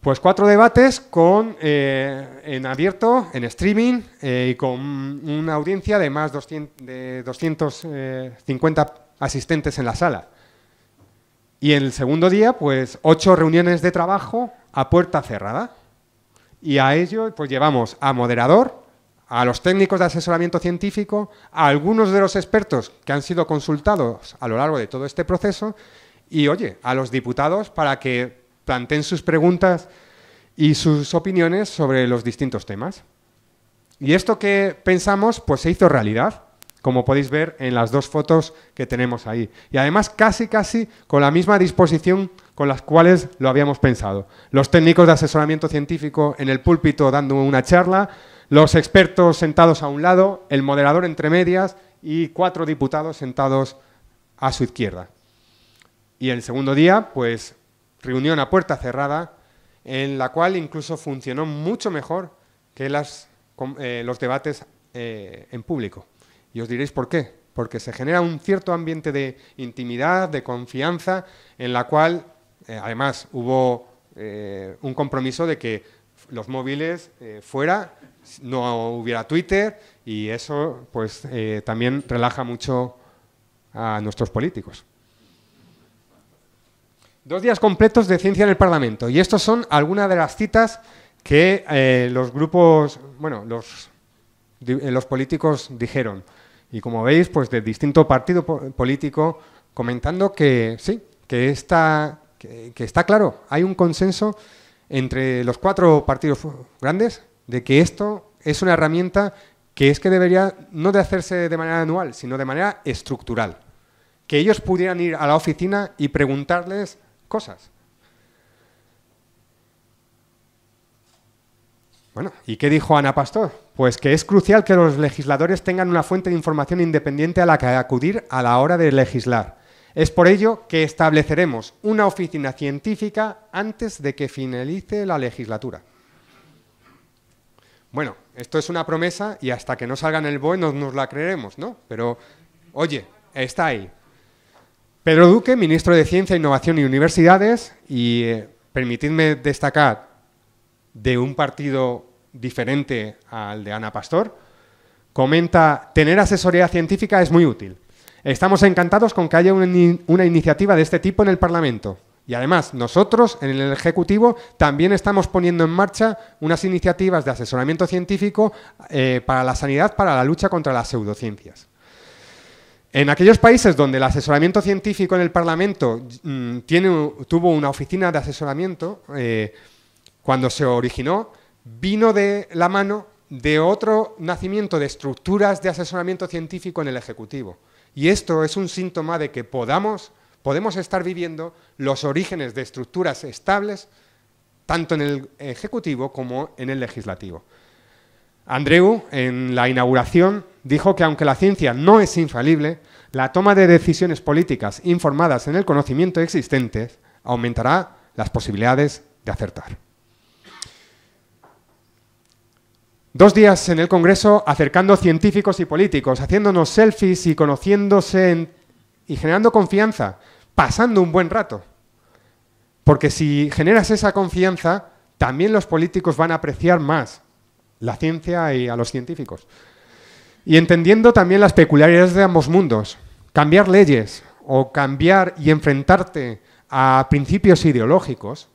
pues cuatro debates con, eh, en abierto, en streaming eh, y con una audiencia de más de 250 eh, asistentes en la sala. Y el segundo día, pues ocho reuniones de trabajo a puerta cerrada. Y a ello pues llevamos a moderador, a los técnicos de asesoramiento científico, a algunos de los expertos que han sido consultados a lo largo de todo este proceso y, oye, a los diputados para que planten sus preguntas y sus opiniones sobre los distintos temas. Y esto que pensamos, pues se hizo realidad, como podéis ver en las dos fotos que tenemos ahí. Y además casi, casi con la misma disposición con las cuales lo habíamos pensado. Los técnicos de asesoramiento científico en el púlpito dando una charla, los expertos sentados a un lado, el moderador entre medias y cuatro diputados sentados a su izquierda. Y el segundo día, pues reunión a puerta cerrada, en la cual incluso funcionó mucho mejor que eh, los debates eh, en público. Y os diréis por qué. Porque se genera un cierto ambiente de intimidad, de confianza, en la cual, eh, además, hubo un compromiso de que los móviles fuera no hubiera Twitter y eso pues eh, también relaja mucho a nuestros políticos. Dos días completos de ciencia en el Parlamento y estos son algunas de las citas que eh, los grupos, bueno, eh, los, políticos dijeron. Y como veis, pues de distinto partido político comentando que sí, que está, que está claro, hay un consenso entre los cuatro partidos grandes de que esto es una herramienta que es que debería no de hacerse de manera anual, sino de manera estructural. Que ellos pudieran ir a la oficina y preguntarles cosas. Bueno, ¿y qué dijo Ana Pastor? Pues que es crucial que los legisladores tengan una fuente de información independiente a la que acudir a la hora de legislar. Es por ello que estableceremos una oficina científica antes de que finalice la legislatura. Bueno, esto es una promesa y hasta que no salga en el BOE no nos la creeremos, ¿no? Pero, oye, está ahí. Pedro Duque, ministro de Ciencia, Innovación y Universidades, y eh, permitidme destacar de un partido diferente al de Ana Pastor, comenta, tener asesoría científica es muy útil. Estamos encantados con que haya una iniciativa de este tipo en el Parlamento. Y además, nosotros en el Ejecutivo también estamos poniendo en marcha unas iniciativas de asesoramiento científico eh, para la sanidad, para la lucha contra las pseudociencias. En aquellos países donde el asesoramiento científico en el Parlamento mm, tuvo una oficina de asesoramiento, eh, cuando se originó, vino de la mano de otro nacimiento de estructuras de asesoramiento científico en el Ejecutivo. Y esto es un síntoma de que podamos podemos estar viviendo los orígenes de estructuras estables tanto en el Ejecutivo como en el Legislativo. Andreu, en la inauguración, dijo que aunque la ciencia no es infalible, la toma de decisiones políticas informadas en el conocimiento existente aumentará las posibilidades de acertar. Dos días en el Congreso acercando científicos y políticos, haciéndonos selfies y conociéndose en y generando confianza, pasando un buen rato. Porque si generas esa confianza, también los políticos van a apreciar más la ciencia y a los científicos. Y entendiendo también las peculiaridades de ambos mundos, cambiar leyes o cambiar y enfrentarte a principios ideológicos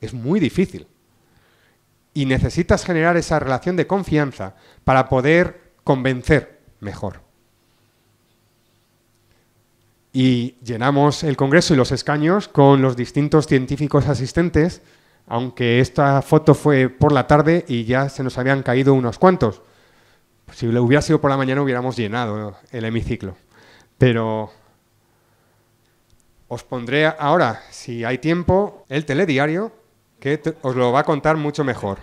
es muy difícil. Y necesitas generar esa relación de confianza para poder convencer mejor y llenamos el Congreso y los escaños con los distintos científicos asistentes, aunque esta foto fue por la tarde y ya se nos habían caído unos cuantos. Si hubiera sido por la mañana hubiéramos llenado el hemiciclo. Pero os pondré ahora, si hay tiempo, el telediario, que os lo va a contar mucho mejor.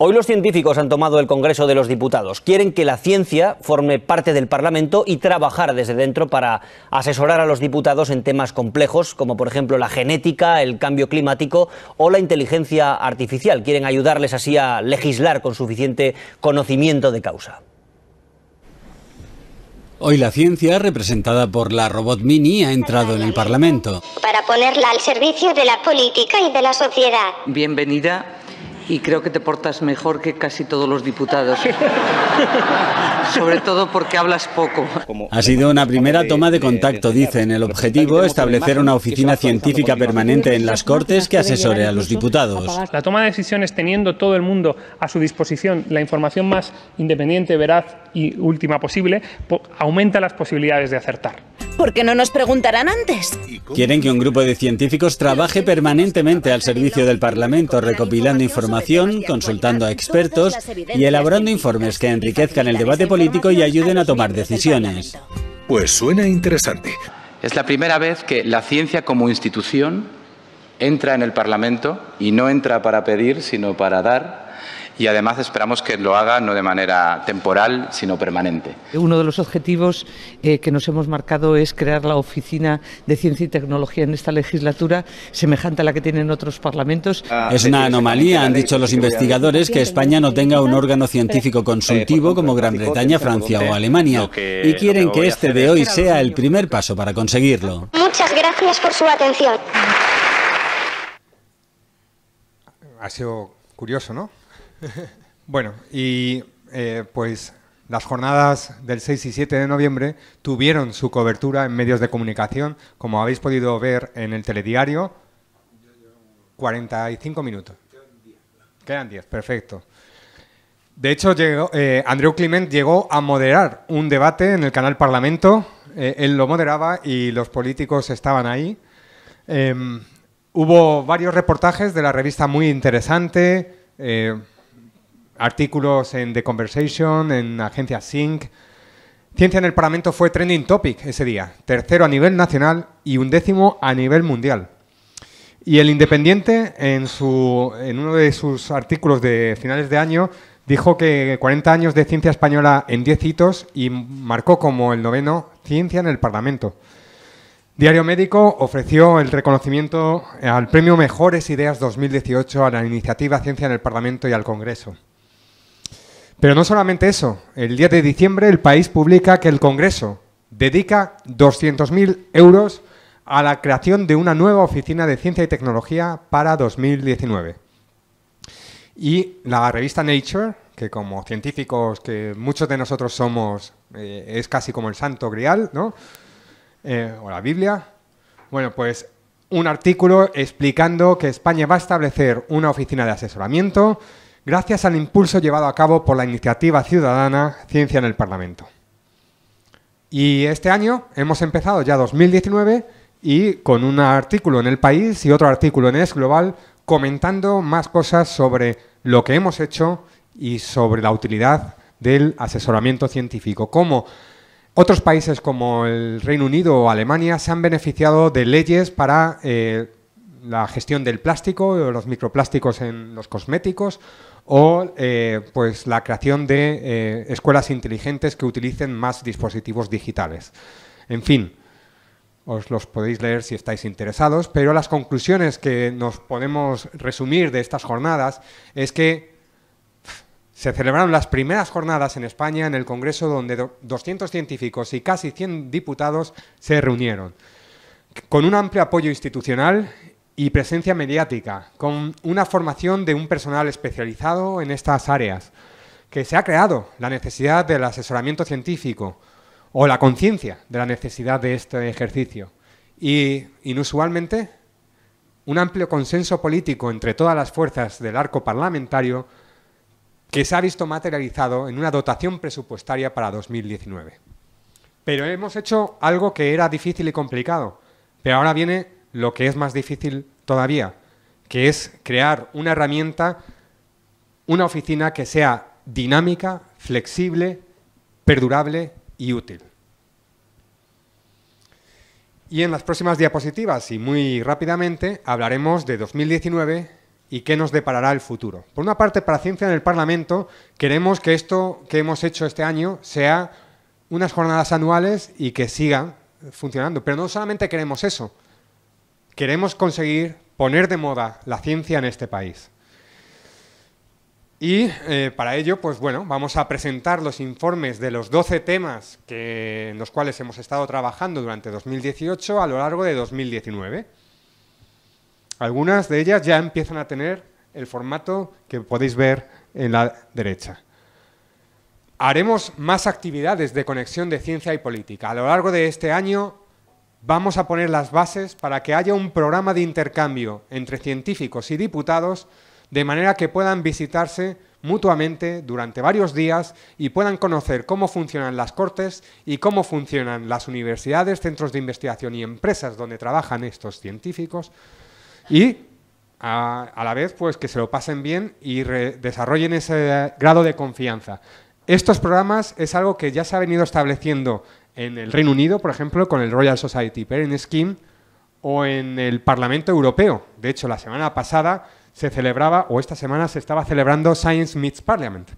Hoy los científicos han tomado el Congreso de los Diputados. Quieren que la ciencia forme parte del Parlamento y trabajar desde dentro para asesorar a los diputados en temas complejos como por ejemplo la genética, el cambio climático o la inteligencia artificial. Quieren ayudarles así a legislar con suficiente conocimiento de causa. Hoy la ciencia, representada por la robot Mini, ha entrado en el Parlamento. Para ponerla al servicio de la política y de la sociedad. Bienvenida y creo que te portas mejor que casi todos los diputados. Sobre todo porque hablas poco. Ha sido una primera toma de contacto, dicen. El objetivo, establecer una oficina científica permanente en las Cortes que asesore a los diputados. La toma de decisiones teniendo todo el mundo a su disposición la información más independiente, veraz y última posible, aumenta las posibilidades de acertar. ¿Por qué no nos preguntarán antes. Quieren que un grupo de científicos trabaje permanentemente al servicio del Parlamento, recopilando información, consultando a expertos y elaborando informes que enriquezcan el debate político y ayuden a tomar decisiones. Pues suena interesante. Es la primera vez que la ciencia como institución entra en el Parlamento y no entra para pedir, sino para dar y además esperamos que lo haga no de manera temporal, sino permanente. Uno de los objetivos eh, que nos hemos marcado es crear la Oficina de Ciencia y Tecnología en esta legislatura, semejante a la que tienen otros parlamentos. Ah, es una anomalía, han dicho los investigadores, que España no tenga un órgano científico eh, pues consultivo como Gran Bretaña, Francia o Alemania, y quieren que este de hoy sea el primer paso para conseguirlo. Muchas gracias por su atención. Ha sido curioso, ¿no? Bueno, y eh, pues las jornadas del 6 y 7 de noviembre tuvieron su cobertura en medios de comunicación, como habéis podido ver en el telediario, 45 minutos. Quedan 10, perfecto. De hecho, llegó, eh, Andreu Clement llegó a moderar un debate en el canal Parlamento. Eh, él lo moderaba y los políticos estaban ahí. Em, hubo varios reportajes de la revista muy interesante artículos en The Conversation, en Agencia Sync. Ciencia en el Parlamento fue trending topic ese día, tercero a nivel nacional y undécimo a nivel mundial. Y el Independiente, en, uno de sus artículos de finales de año, dijo que 40 años de ciencia española en 10 hitos y marcó como el noveno Ciencia en el Parlamento. Diario Médico ofreció el reconocimiento al Premio Mejores Ideas 2018 a la iniciativa Ciencia en el Parlamento y al Congreso. Pero no solamente eso, el 10 de diciembre el país publica que el Congreso dedica 200.000 euros a la creación de una nueva oficina de ciencia y tecnología para 2019. Y la revista Nature, que como científicos que muchos de nosotros somos, eh, es casi como el santo grial, ¿no? Eh, o la Biblia. Bueno, pues un artículo explicando que España va a establecer una oficina de asesoramiento gracias al impulso llevado a cabo por la iniciativa ciudadana Ciencia en el Parlamento. Y este año hemos empezado ya 2019 y con un artículo en El País y otro artículo en Es Global comentando más cosas sobre lo que hemos hecho y sobre la utilidad del asesoramiento científico, cómo otros países como el Reino Unido o Alemania se han beneficiado de leyes para eh, la gestión del plástico, o los microplásticos en los cosméticos o eh, pues la creación de eh, escuelas inteligentes que utilicen más dispositivos digitales. En fin, os los podéis leer si estáis interesados, pero las conclusiones que nos podemos resumir de estas jornadas es que se celebraron las primeras jornadas en España en el Congreso donde 200 científicos y casi 100 diputados se reunieron, con un amplio apoyo institucional y presencia mediática, con una formación de un personal especializado en estas áreas, que se ha creado la necesidad del asesoramiento científico o la conciencia de la necesidad de este ejercicio. Y, inusualmente, un amplio consenso político entre todas las fuerzas del arco parlamentario que se ha visto materializado en una dotación presupuestaria para 2019. Pero hemos hecho algo que era difícil y complicado, pero ahora viene lo que es más difícil todavía, que es crear una herramienta, una oficina que sea dinámica, flexible, perdurable y útil. Y en las próximas diapositivas y muy rápidamente hablaremos de 2019 y qué nos deparará el futuro. Por una parte, para Ciencia en el Parlamento, queremos que esto que hemos hecho este año sea unas jornadas anuales y que siga funcionando. Pero no solamente queremos eso, queremos conseguir poner de moda la ciencia en este país. Y eh, para ello, pues bueno, vamos a presentar los informes de los 12 temas en los cuales hemos estado trabajando durante 2018 a lo largo de 2019. Algunas de ellas ya empiezan a tener el formato que podéis ver en la derecha. Haremos más actividades de conexión de ciencia y política. A lo largo de este año vamos a poner las bases para que haya un programa de intercambio entre científicos y diputados de manera que puedan visitarse mutuamente durante varios días y puedan conocer cómo funcionan las cortes y cómo funcionan las universidades, centros de investigación y empresas donde trabajan estos científicos y a, la vez pues que se lo pasen bien y desarrollen ese grado de confianza. Estos programas es algo que ya se ha venido estableciendo en el Reino Unido, por ejemplo, con el Royal Society Parent Scheme o en el Parlamento Europeo. De hecho, la semana pasada se celebraba, o esta semana se estaba celebrando Science Meets Parliament.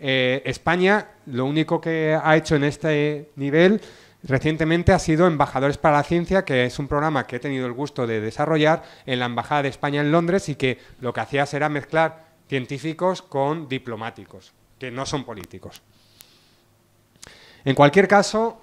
Eh, España lo único que ha hecho en este nivel recientemente ha sido Embajadores para la Ciencia, que es un programa que he tenido el gusto de desarrollar en la Embajada de España en Londres y que lo que hacía era mezclar científicos con diplomáticos, que no son políticos. En cualquier caso,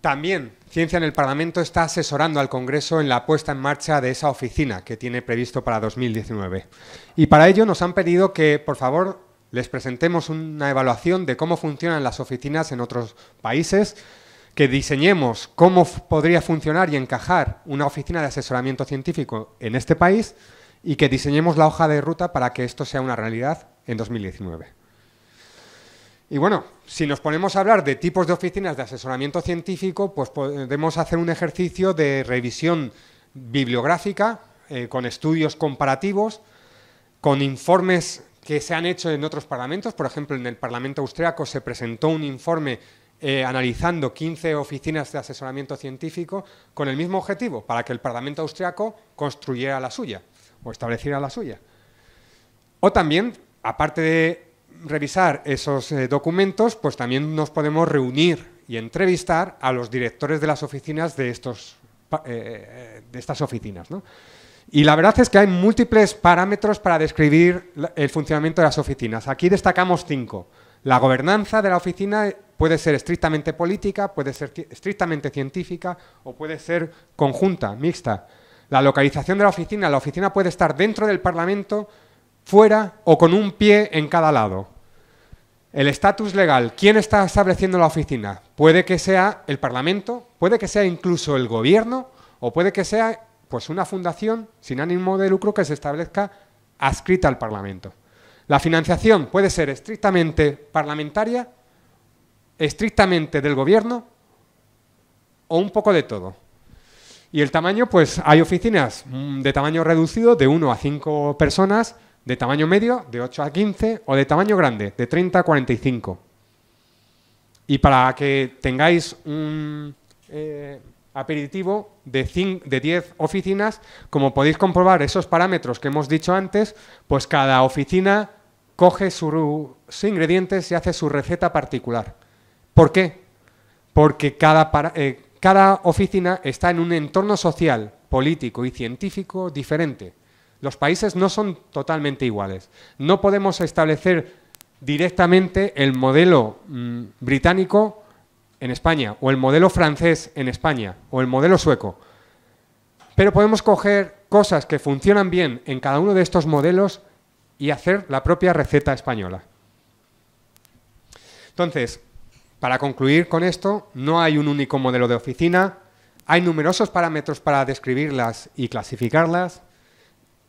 también Ciencia en el Parlamento está asesorando al Congreso en la puesta en marcha de esa oficina que tiene previsto para 2019. Y para ello nos han pedido que, por favor, les presentemos una evaluación de cómo funcionan las oficinas en otros países, que diseñemos cómo podría funcionar y encajar una oficina de asesoramiento científico en este país y que diseñemos la hoja de ruta para que esto sea una realidad en 2019. Y bueno, si nos ponemos a hablar de tipos de oficinas de asesoramiento científico, pues podemos hacer un ejercicio de revisión bibliográfica eh, con estudios comparativos, con informes que se han hecho en otros parlamentos. Por ejemplo, en el Parlamento austriaco se presentó un informe eh, analizando 15 oficinas de asesoramiento científico con el mismo objetivo, para que el Parlamento austriaco construyera la suya o estableciera la suya. O también, aparte de revisar esos eh, documentos, pues también nos podemos reunir y entrevistar a los directores de las oficinas de, eh, eh, de estas oficinas. Y la verdad es que hay múltiples parámetros para describir el funcionamiento de las oficinas. Aquí destacamos cinco. La gobernanza de la oficina puede ser estrictamente política, puede ser estrictamente científica o puede ser conjunta, mixta. La localización de la oficina, la oficina puede estar dentro del Parlamento, fuera o con un pie en cada lado. El estatus legal, ¿quién está estableciendo la oficina? Puede que sea el Parlamento, puede que sea incluso el Gobierno o puede que sea pues una fundación sin ánimo de lucro que se establezca adscrita al Parlamento. La financiación puede ser estrictamente parlamentaria, estrictamente del Gobierno o un poco de todo. Y el tamaño, pues hay oficinas mm, de tamaño reducido, de 1 a 5 personas, de tamaño medio, de 8 a 15, o de tamaño grande, de 30 a 45. Y para que tengáis un eh, aperitivo de, de 10 oficinas, como podéis comprobar esos parámetros que hemos dicho antes, pues cada oficina coge sus ingredientes y hace su receta particular. ¿Por qué? Porque cada, eh, cada oficina está en un entorno social, político y científico diferente. Los países no son totalmente iguales. No podemos establecer directamente el modelo mm, británico en España, o el modelo francés en España, o el modelo sueco. Pero podemos coger cosas que funcionan bien en cada uno de estos modelos y hacer la propia receta española. Entonces, para concluir con esto, no hay un único modelo de oficina, hay numerosos parámetros para describirlas y clasificarlas,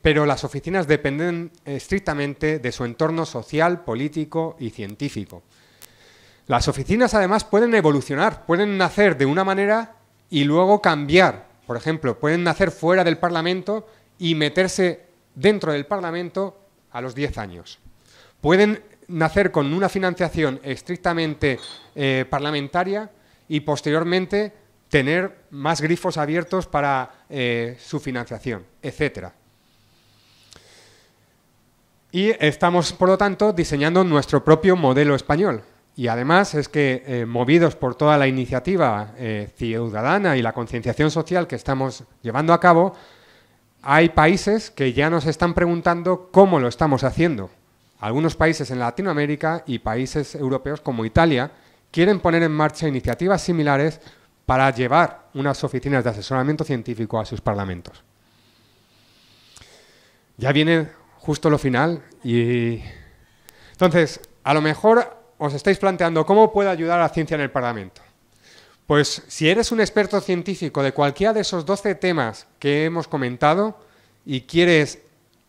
pero las oficinas dependen eh, estrictamente de su entorno social, político y científico. Las oficinas además pueden evolucionar, pueden nacer de una manera y luego cambiar. Por ejemplo, pueden nacer fuera del Parlamento y meterse dentro del Parlamento a los 10 años. Pueden nacer con una financiación estrictamente eh, parlamentaria y posteriormente tener más grifos abiertos para eh, su financiación, etcétera. Y estamos, por lo tanto, diseñando nuestro propio modelo español. Y además es que, eh, movidos por toda la iniciativa eh, ciudadana y la concienciación social que estamos llevando a cabo, hay países que ya nos están preguntando cómo lo estamos haciendo. Algunos países en Latinoamérica y países europeos como Italia quieren poner en marcha iniciativas similares para llevar unas oficinas de asesoramiento científico a sus parlamentos. Ya viene justo lo final. Y entonces, a lo mejor os estáis planteando cómo puede ayudar a la ciencia en el Parlamento. Pues si eres un experto científico de cualquiera de esos 12 temas que hemos comentado y quieres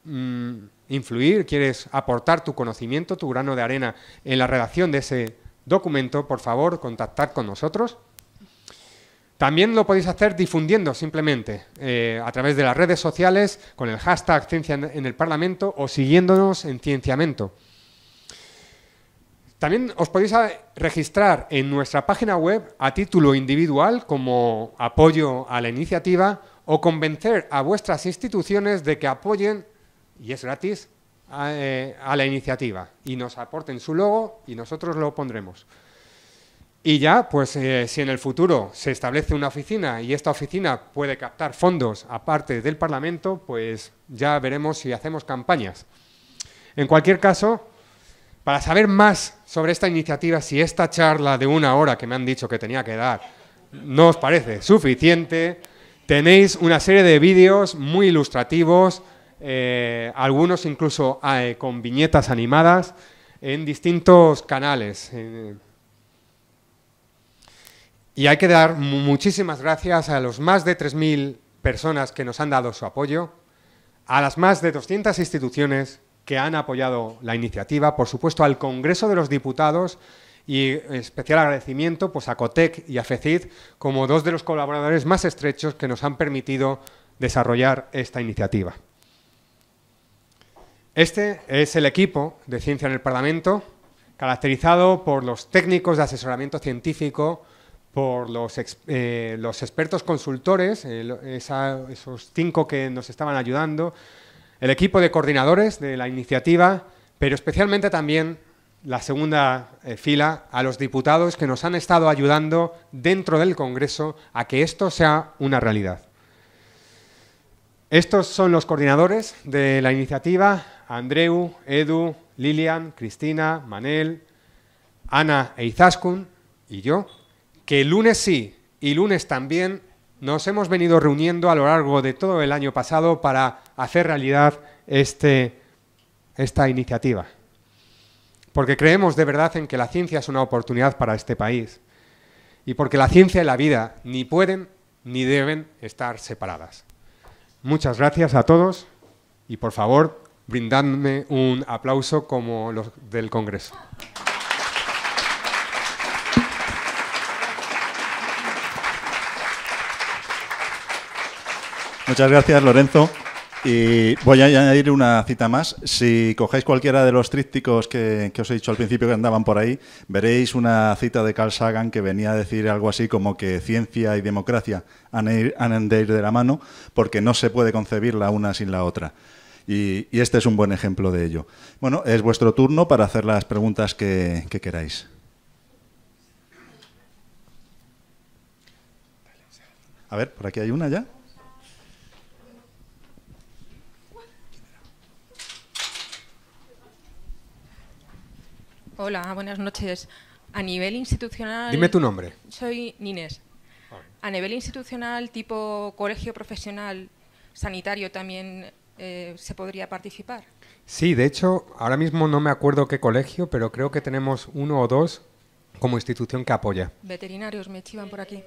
mm, influir, quieres aportar tu conocimiento, tu grano de arena en la redacción de ese documento, por favor, contactad con nosotros. También lo podéis hacer difundiendo simplemente eh, a través de las redes sociales con el hashtag Ciencia en el Parlamento o siguiéndonos en Cienciamento. También os podéis eh, registrar en nuestra página web a título individual como apoyo a la iniciativa o convencer a vuestras instituciones de que apoyen, y es gratis, a eh, la iniciativa y nos aporten su logo y nosotros lo pondremos. Y ya, pues eh, si en el futuro se establece una oficina y esta oficina puede captar fondos aparte del Parlamento, pues ya veremos si hacemos campañas. En cualquier caso, para saber más sobre esta iniciativa, si esta charla de una hora que me han dicho que tenía que dar no os parece suficiente, tenéis una serie de vídeos muy ilustrativos, eh, algunos incluso eh, con viñetas animadas en distintos canales. Y hay que dar muchísimas gracias a los más de 3.000 personas que nos han dado su apoyo, a las más de 200 instituciones que han apoyado la iniciativa, por supuesto al Congreso de los Diputados y especial agradecimiento pues, a COTEC y a FECID como dos de los colaboradores más estrechos que nos han permitido desarrollar esta iniciativa. Este es el equipo de Ciencia en el Parlamento, caracterizado por los técnicos de asesoramiento científico, por eh, los, expertos consultores, esos cinco que nos estaban ayudando, el equipo de coordinadores de la iniciativa, pero especialmente también la segunda eh, fila a los diputados que nos han estado ayudando dentro del Congreso a que esto sea una realidad. Estos son los coordinadores de la iniciativa, Andreu, Edu, Lilian, Cristina, Manel, Ana e Izaskun y yo, que el lunes sí y lunes también nos hemos venido reuniendo a lo largo de todo el año pasado para hacer realidad este, esta iniciativa. Porque creemos de verdad en que la ciencia es una oportunidad para este país y porque la ciencia y la vida ni pueden ni deben estar separadas. Muchas gracias a todos y por favor brindadme un aplauso como los del Congreso. Muchas gracias, Lorenzo. Y voy a añadir una cita más. Si cogéis cualquiera de los trípticos que, os he dicho al principio que andaban por ahí, veréis una cita de Carl Sagan que venía a decir algo así como que ciencia y democracia han, de ir de la mano porque no se puede concebir la una sin la otra. Y, este es un buen ejemplo de ello. Bueno, es vuestro turno para hacer las preguntas que queráis. A ver, por aquí hay una ya. Hola, ah, buenas noches. A nivel institucional... Dime tu nombre. Soy Ninés. A nivel institucional, tipo colegio profesional, sanitario también eh, se podría participar. Sí, de hecho, ahora mismo no me acuerdo qué colegio, pero creo que tenemos uno o dos como institución que apoya. Veterinarios, me chivan por aquí.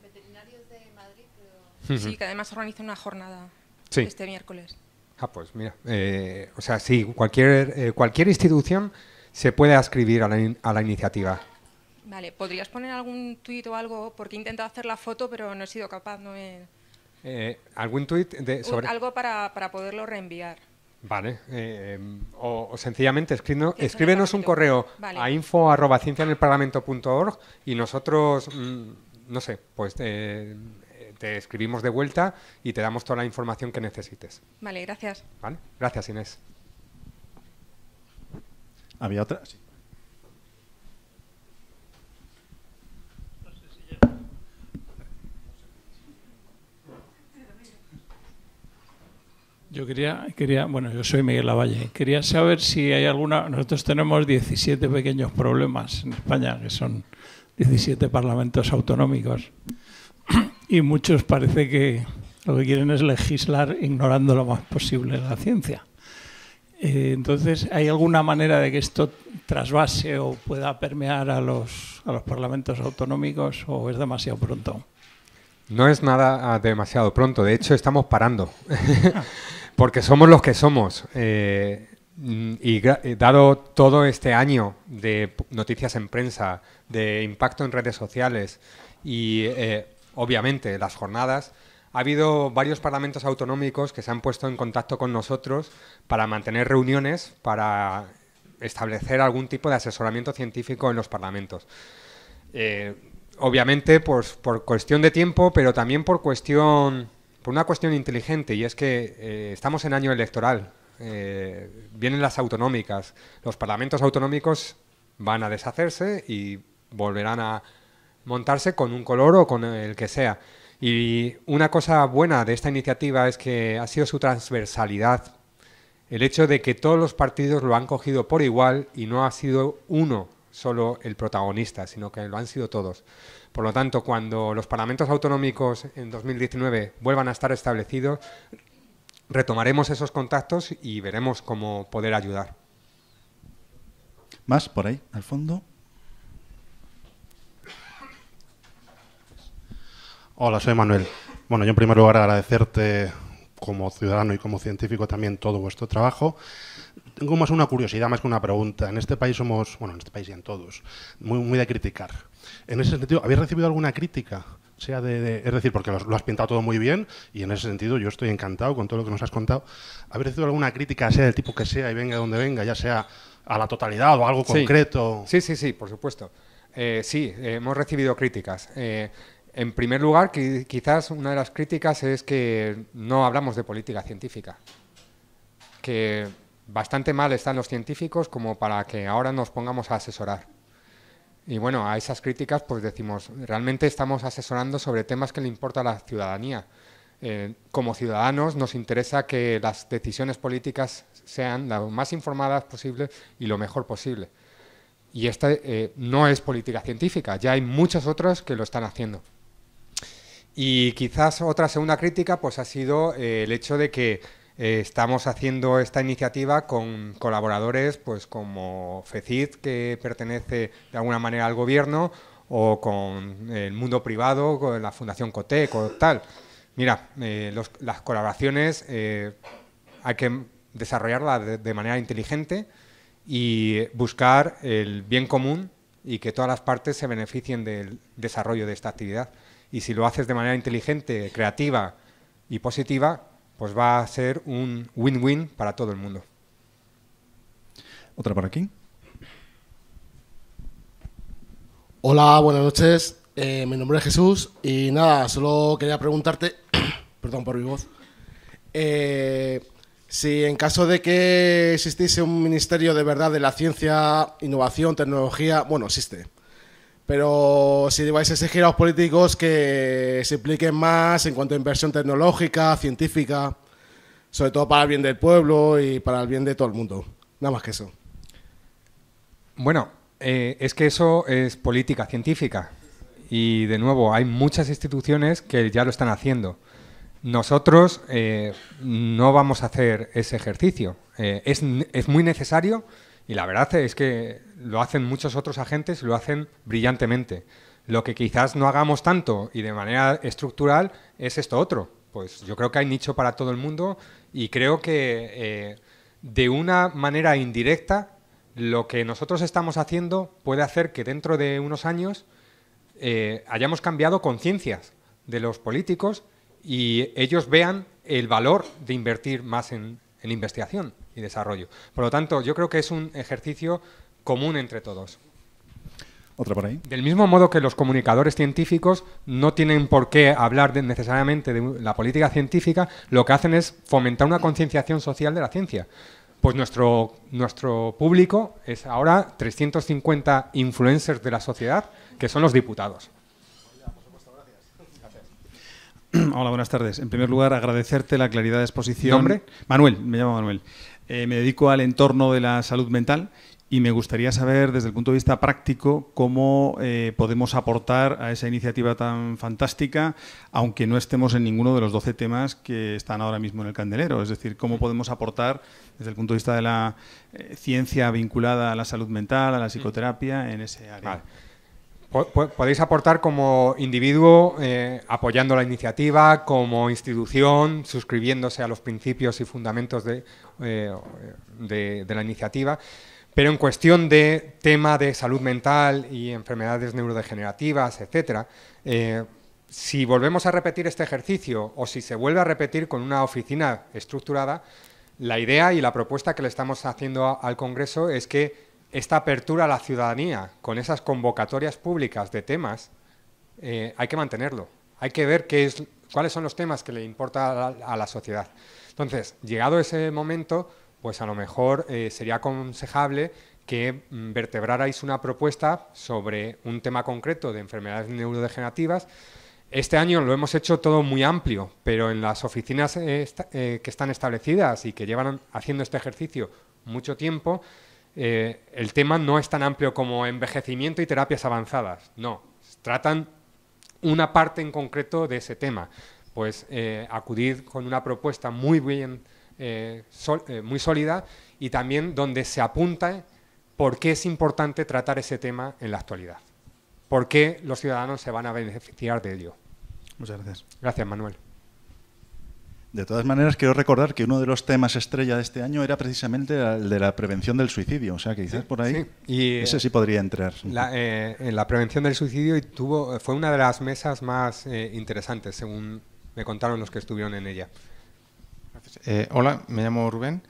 veterinarios de Madrid. Sí, que además organiza una jornada este miércoles. Ah, pues mira, eh, o sea, sí, cualquier, eh, cualquier institución se puede escribir a la, iniciativa? Vale, ¿podrías poner algún tuit o algo? Porque he intentado hacer la foto, pero no he sido capaz. Eh, ¿Algún tuit? sobre... algo para, poderlo reenviar. Vale, eh, o, sencillamente escríbenos, escríbenos un correo a org y nosotros, mm, no sé, pues eh, te escribimos de vuelta y te damos toda la información que necesites. Vale, gracias. Vale, gracias Inés. Había otra. Sí. Yo quería, quería, bueno, yo soy Miguel Lavalle. Quería saber si hay alguna. Nosotros tenemos 17 pequeños problemas en España, que son 17 parlamentos autonómicos. Y muchos parece que lo que quieren es legislar ignorando lo más posible la ciencia. Eh, entonces, ¿hay alguna manera de que esto trasvase o pueda permear a los, parlamentos autonómicos o es demasiado pronto? No es nada ah, demasiado pronto, de hecho estamos parando, ah. porque somos los que somos. Eh, mm, y eh, dado todo este año de noticias en prensa, de impacto en redes sociales y obviamente las jornadas, ha habido varios parlamentos autonómicos que se han puesto en contacto con nosotros para mantener reuniones, para establecer algún tipo de asesoramiento científico en los parlamentos. Eh, obviamente, pues, por cuestión de tiempo, pero también por cuestión por una cuestión inteligente, y es que eh, estamos en año electoral. Eh, vienen las autonómicas. Los parlamentos autonómicos van a deshacerse y volverán a montarse con un color o con el que sea. Y una cosa buena de esta iniciativa es que ha sido su transversalidad, el hecho de que todos los partidos lo han cogido por igual y no ha sido uno solo el protagonista, sino que lo han sido todos. Por lo tanto, cuando los parlamentos autonómicos en 2019 vuelvan a estar establecidos, retomaremos esos contactos y veremos cómo poder ayudar. Más por ahí, al fondo. Hola, soy Manuel. Bueno, yo en primer lugar agradecerte como ciudadano y como científico también todo vuestro trabajo. Tengo más una curiosidad, más que una pregunta. En este país somos, bueno, en este país y en todos, muy, muy de criticar. En ese sentido, ¿habéis recibido alguna crítica? Sea de, es decir, porque lo, has pintado todo muy bien y en ese sentido yo estoy encantado con todo lo que nos has contado. ¿Habéis recibido alguna crítica, sea del tipo que sea y venga de donde venga, ya sea a la totalidad o algo concreto? Sí, sí, sí, por supuesto. Eh, sí, eh, hemos recibido críticas. Eh, en primer lugar, quizás una de las críticas es que no hablamos de política científica, que bastante mal están los científicos como para que ahora nos pongamos a asesorar. Y bueno, a esas críticas pues decimos, realmente estamos asesorando sobre temas que le importa a la ciudadanía. Eh, como ciudadanos nos interesa que las decisiones políticas sean las más informadas posible y lo mejor posible. Y esta eh, no es política científica, ya hay muchas otras que lo están haciendo. Y quizás otra segunda crítica pues, ha sido eh, el hecho de que eh, estamos haciendo esta iniciativa con colaboradores pues como FECID, que pertenece de alguna manera al gobierno, o con el mundo privado, con la Fundación Cotec o tal. Mira, eh, las colaboraciones hay que desarrollarlas de manera inteligente y buscar el bien común y que todas las partes se beneficien del desarrollo de esta actividad y si lo haces de manera inteligente, creativa y positiva, pues va a ser un win-win para todo el mundo. Otra por aquí. Hola, buenas noches. Eh, mi nombre es Jesús y nada, solo quería preguntarte, perdón por mi voz, eh, si en caso de que existiese un ministerio de verdad de la ciencia, innovación, tecnología, bueno, existe, pero si vais a exigir a los políticos que se impliquen más en cuanto a inversión tecnológica, científica, sobre todo para el bien del pueblo y para el bien de todo el mundo. Nada más que eso. Bueno, eh, es que eso es política científica. Y de nuevo, hay muchas instituciones que ya lo están haciendo. Nosotros eh, no vamos a hacer ese ejercicio. Eh, es, es muy necesario y la verdad es que lo hacen muchos otros agentes y lo hacen brillantemente. Lo que quizás no hagamos tanto y de manera estructural es esto otro. Pues yo creo que hay nicho para todo el mundo y creo que eh, de una manera indirecta lo que nosotros estamos haciendo puede hacer que dentro de unos años eh, hayamos cambiado conciencias de los políticos y ellos vean el valor de invertir más en investigación y desarrollo. Por lo tanto, yo creo que es un ejercicio común entre todos. Otra por ahí. Del mismo modo que los comunicadores científicos no tienen por qué hablar necesariamente de la política científica, lo que hacen es fomentar una concienciación social de la ciencia. Pues nuestro, nuestro público es ahora 350 influencers de la sociedad, que son los diputados. Hola, buenas tardes. En primer lugar, agradecerte la claridad de exposición. ¿Nombre? Manuel, me llamo Manuel. Eh, me dedico al entorno de la salud mental y me gustaría saber desde el punto de vista práctico cómo eh, podemos aportar a esa iniciativa tan fantástica, aunque no estemos en ninguno de los 12 temas que están ahora mismo en el candelero. Es decir, cómo podemos aportar desde el punto de vista de la eh, ciencia vinculada a la salud mental, a la psicoterapia, en ese área. Podéis aportar como individuo eh, apoyando la iniciativa, como institución, suscribiéndose a los principios y fundamentos de, de la iniciativa, pero en cuestión de tema de salud mental y enfermedades neurodegenerativas, etc., eh, si volvemos a repetir este ejercicio o si se vuelve a repetir con una oficina estructurada, la idea y la propuesta que le estamos haciendo al Congreso es que esta apertura a la ciudadanía con esas convocatorias públicas de temas, eh, hay que mantenerlo. Hay que ver qué es, cuáles son los temas que le importa a la sociedad. Entonces, llegado ese momento, pues a lo mejor eh, sería aconsejable que mm, vertebrarais una propuesta sobre un tema concreto de enfermedades neurodegenerativas. Este año lo hemos hecho todo muy amplio, pero en las oficinas eh, eh, que están establecidas y que llevan haciendo este ejercicio mucho tiempo, el tema no es tan amplio como envejecimiento y terapias avanzadas. No, tratan una parte en concreto de ese tema. Pues acudir con una propuesta muy bien eh, eh, muy sólida y también donde se apunta por qué es importante tratar ese tema en la actualidad, por qué los ciudadanos se van a beneficiar de ello. Muchas gracias. Gracias, Manuel. De todas maneras, quiero recordar que uno de los temas estrella de este año era precisamente el de la prevención del suicidio. O sea, que quizás por ahí Y, ese sí podría entrar. La, eh, en la prevención del suicidio y tuvo, fue una de las mesas más interesantes, según me contaron los que estuvieron en ella. Eh, hola, me llamo Rubén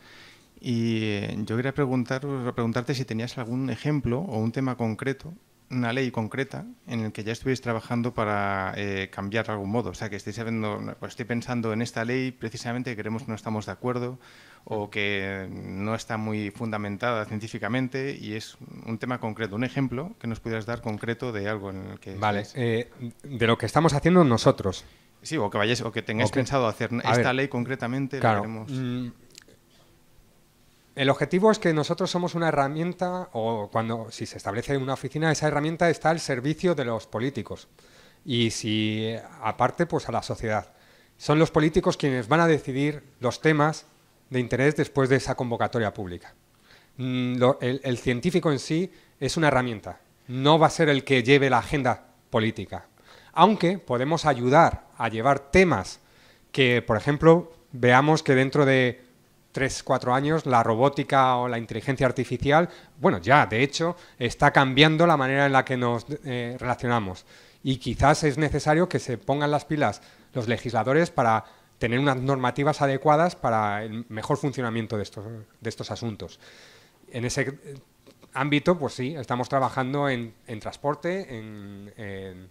y eh, yo quería preguntar, preguntarte si tenías algún ejemplo o un tema concreto, una ley concreta en el que ya estuvieses trabajando para eh, cambiar de algún modo. O sea, que habiendo, pues, estoy pensando en esta ley precisamente que queremos no estamos de acuerdo o que no está muy fundamentada científicamente y es un tema concreto, un ejemplo que nos pudieras dar concreto de algo en el que... Vale, eh, de lo que estamos haciendo nosotros. Sí, o que vayáis, o que tengáis pensado hacer esta ley concretamente. Claro, mm, el objetivo es que nosotros somos una herramienta, o cuando si se establece una oficina, esa herramienta está al servicio de los políticos. Y si aparte, pues a la sociedad. Son los políticos quienes van a decidir los temas de interés después de esa convocatoria pública. Mm, el científico en sí es una herramienta, no va a ser el que lleve la agenda política, aunque podemos ayudar a llevar temas que, por ejemplo, veamos que dentro de tres, cuatro años la robótica o la inteligencia artificial, bueno, ya de hecho está cambiando la manera en la que nos eh, relacionamos. Y quizás es necesario que se pongan las pilas los legisladores para tener unas normativas adecuadas para el mejor funcionamiento de estos, asuntos. En ese eh, ámbito, pues sí, estamos trabajando en, transporte, en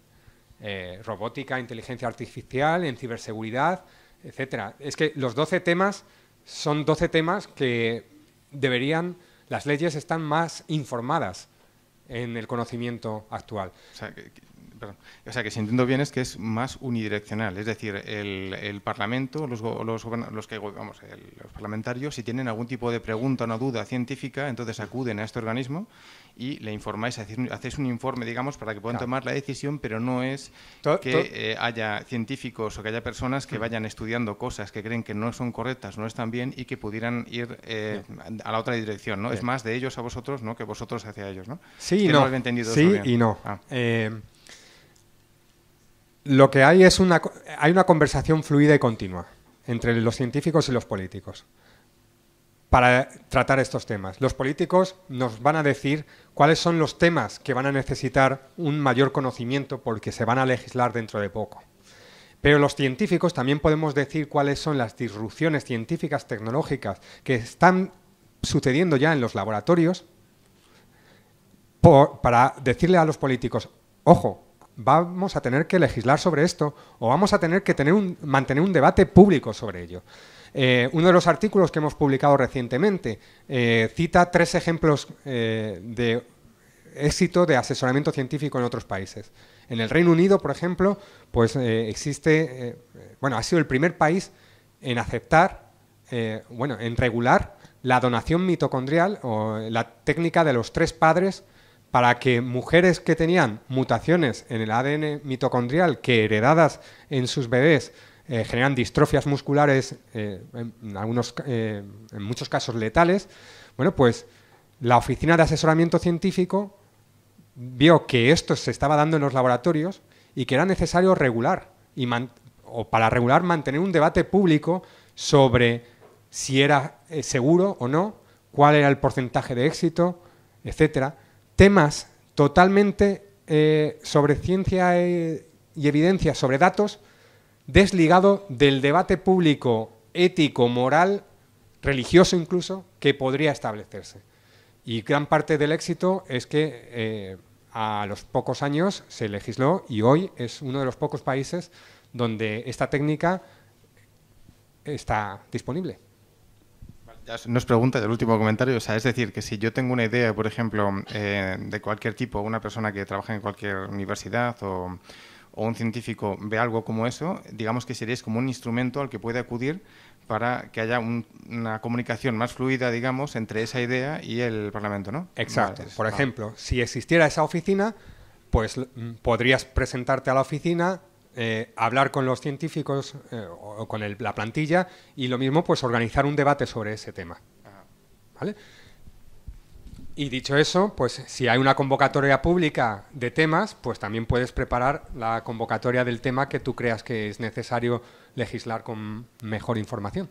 eh, robótica, inteligencia artificial, en ciberseguridad, etcétera. Es que los 12 temas son 12 temas que deberían, las leyes están más informadas en el conocimiento actual. O sea, que si entiendo bien es que es más unidireccional, es decir, el, Parlamento, los, que, vamos, los parlamentarios, si tienen algún tipo de pregunta o una duda científica, entonces acuden a este organismo y le informáis, hacéis un informe, digamos, para que puedan tomar la decisión, pero no es que eh, haya científicos o que haya personas que mm. vayan estudiando cosas que creen que no son correctas, no están bien y que pudieran ir eh, a la otra dirección, ¿no? Es más de ellos a vosotros, ¿no? Que vosotros hacia ellos, ¿no? Sí, y no. Entendido sí y no. Ah. Eh, lo que hay es una, hay una conversación fluida y continua entre los científicos y los políticos para tratar estos temas. Los políticos nos van a decir cuáles son los temas que van a necesitar un mayor conocimiento porque se van a legislar dentro de poco. Pero los científicos también podemos decir cuáles son las disrupciones científicas tecnológicas que están sucediendo ya en los laboratorios para decirle a los políticos, ojo, vamos a tener que legislar sobre esto o vamos a tener que tener un, mantener un debate público sobre ello. Eh, uno de los artículos que hemos publicado recientemente eh, cita tres ejemplos eh, de éxito de asesoramiento científico en otros países. En el Reino Unido, por ejemplo, pues existe, bueno, ha sido el primer país en aceptar, bueno, en regular la donación mitocondrial o la técnica de los tres padres para que mujeres que tenían mutaciones en el ADN mitocondrial que heredadas en sus bebés eh, generan distrofias musculares, eh, eh, en, muchos casos letales, bueno, pues la Oficina de Asesoramiento Científico vio que esto se estaba dando en los laboratorios y que era necesario regular, o para regular mantener un debate público sobre si era seguro o no, cuál era el porcentaje de éxito, etcétera temas totalmente eh, sobre ciencia e, y evidencia, sobre datos, desligado del debate público, ético, moral, religioso incluso, que podría establecerse. Y gran parte del éxito es que eh, a los pocos años se legisló y hoy es uno de los pocos países donde esta técnica está disponible. Nos pregunta, del último comentario. O sea, es decir, que si yo tengo una idea, por ejemplo, eh, de cualquier tipo, una persona que trabaja en cualquier universidad o, un científico ve algo como eso, digamos que sería como un instrumento al que puede acudir para que haya una comunicación más fluida, digamos, entre esa idea y el Parlamento, ¿no? Exacto. Por ejemplo, si existiera esa oficina, pues mm, podrías presentarte a la oficina, eh, hablar con los científicos eh, o con la plantilla y lo mismo, pues organizar un debate sobre ese tema. Y dicho eso, pues si hay una convocatoria pública de temas, pues también puedes preparar la convocatoria del tema que tú creas que es necesario legislar con mejor información.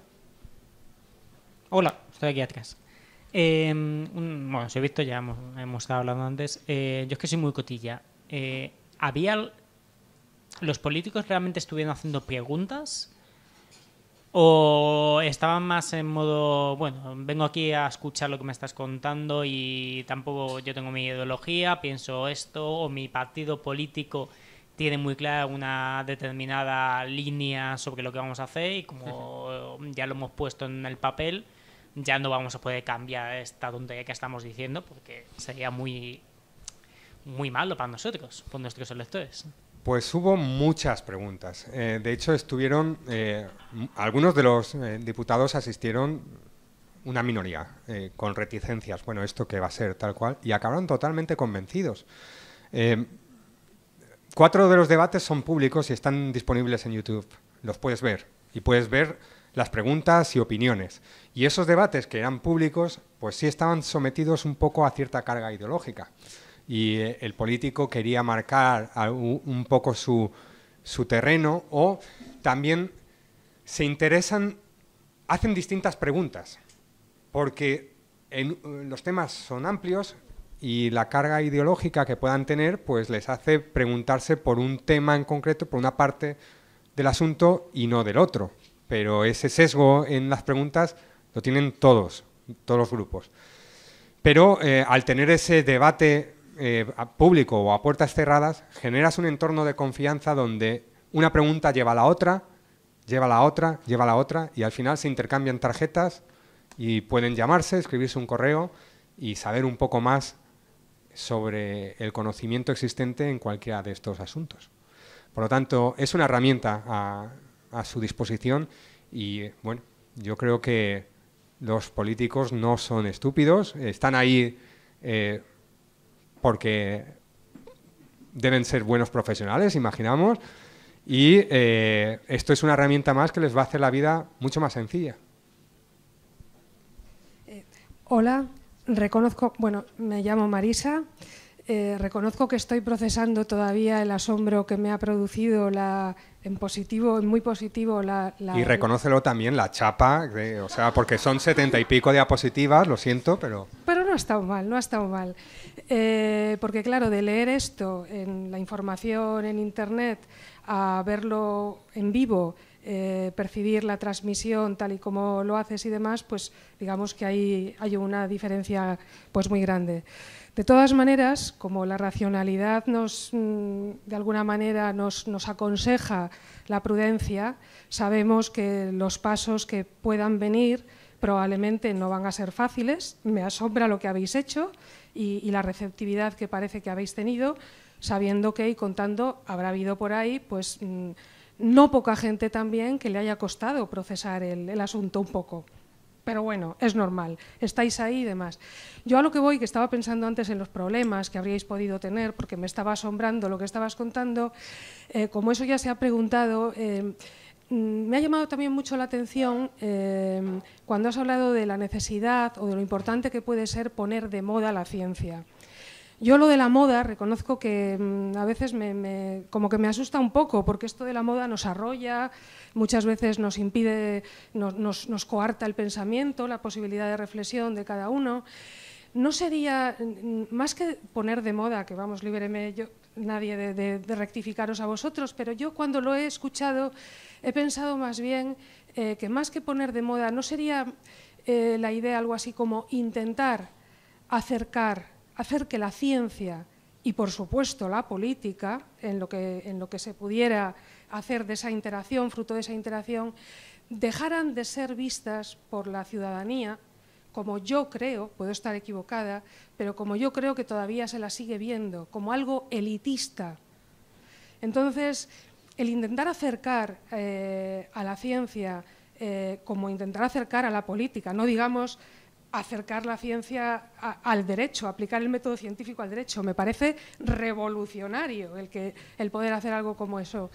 Hola, estoy aquí atrás. Em, bueno, se he visto, ya hemos, estado hablando antes. Eh, yo es que soy muy cotilla. ¿Había ¿los políticos realmente estuvieron haciendo preguntas? ¿O estaban más en modo, bueno, vengo aquí a escuchar lo que me estás contando y tampoco yo tengo mi ideología, pienso esto, o mi partido político tiene muy clara una determinada línea sobre lo que vamos a hacer y como ya lo hemos puesto en el papel, ya no vamos a poder cambiar esta tontería que estamos diciendo porque sería muy, muy malo para nosotros, para nuestros electores. Pues hubo muchas preguntas. Eh, de hecho, estuvieron, eh, algunos de los eh, diputados asistieron una minoría, con reticencias, bueno, esto que va a ser tal cual, y acabaron totalmente convencidos. cuatro de los debates son públicos y están disponibles en YouTube. Los puedes ver y puedes ver las preguntas y opiniones. Y esos debates que eran públicos, pues sí estaban sometidos un poco a cierta carga ideológica y eh, el político quería marcar un poco su, terreno o también se interesan, hacen distintas preguntas, porque eh, los temas son amplios y la carga ideológica que puedan tener pues les hace preguntarse por un tema en concreto, por una parte del asunto y no del otro. Pero ese sesgo en las preguntas lo tienen todos, todos los grupos. Pero eh, al tener ese debate eh, público o a puertas cerradas, generas un entorno de confianza donde una pregunta lleva a la otra, lleva a la otra, lleva a la otra, y al final se intercambian tarjetas y pueden llamarse, escribirse un correo y saber un poco más sobre el conocimiento existente en cualquiera de estos asuntos. Por lo tanto, es una herramienta a, su disposición y, bueno, yo creo que los políticos no son estúpidos, están ahí eh, porque deben ser buenos profesionales, imaginamos, y eh, esto es una herramienta más que les va a hacer la vida mucho más sencilla. Eh, hola, reconozco, bueno, me llamo Marisa. Eh, reconozco que estoy procesando todavía el asombro que me ha producido la en positivo, en muy positivo la... y reconócelo también la chapa, o sea, porque son setenta y pico diapositivas, lo siento, pero... Pero no ha estado mal, no ha estado mal. Eh, porque claro, de leer esto en la información en Internet a verlo en vivo, eh, percibir la transmisión tal y como lo haces y demás, pues digamos que ahí hay una diferencia pues muy grande. De todas maneras, como la racionalidad nos, mm, de alguna manera nos, aconseja la prudencia, sabemos que los pasos que puedan venir probablemente no van a ser fáciles. Me asombra lo que habéis hecho y, la receptividad que parece que habéis tenido, sabiendo que y contando habrá habido por ahí, pues mm, no poca gente también que le haya costado procesar el asunto un poco pero bueno, es normal, estáis ahí y demás. Yo a lo que voy, que estaba pensando antes en los problemas que habríais podido tener, porque me estaba asombrando lo que estabas contando, eh, como eso ya se ha preguntado, eh, mm, me ha llamado también mucho la atención eh, cuando has hablado de la necesidad o de lo importante que puede ser poner de moda la ciencia. Yo lo de la moda reconozco que mm, a veces me, como que me asusta un poco, porque esto de la moda nos arrolla, muchas veces nos impide, nos, coarta el pensamiento, la posibilidad de reflexión de cada uno. No sería, mm, más que poner de moda, que vamos, libéreme yo, nadie de, rectificaros a vosotros, pero yo cuando lo he escuchado he pensado más bien eh, que más que poner de moda, ¿no sería eh, la idea algo así como intentar acercar hacer que la ciencia y, por supuesto, la política, en lo que, en lo que se pudiera hacer de esa interacción, fruto de esa interacción, dejaran de ser vistas por la ciudadanía como yo creo, puedo estar equivocada, pero como yo creo que todavía se la sigue viendo, como algo elitista. Entonces, el intentar acercar eh, a la ciencia, eh, como intentar acercar a la política, no digamos acercar la ciencia al derecho, aplicar el método científico al derecho. Me parece revolucionario el, que, el poder hacer algo como eso.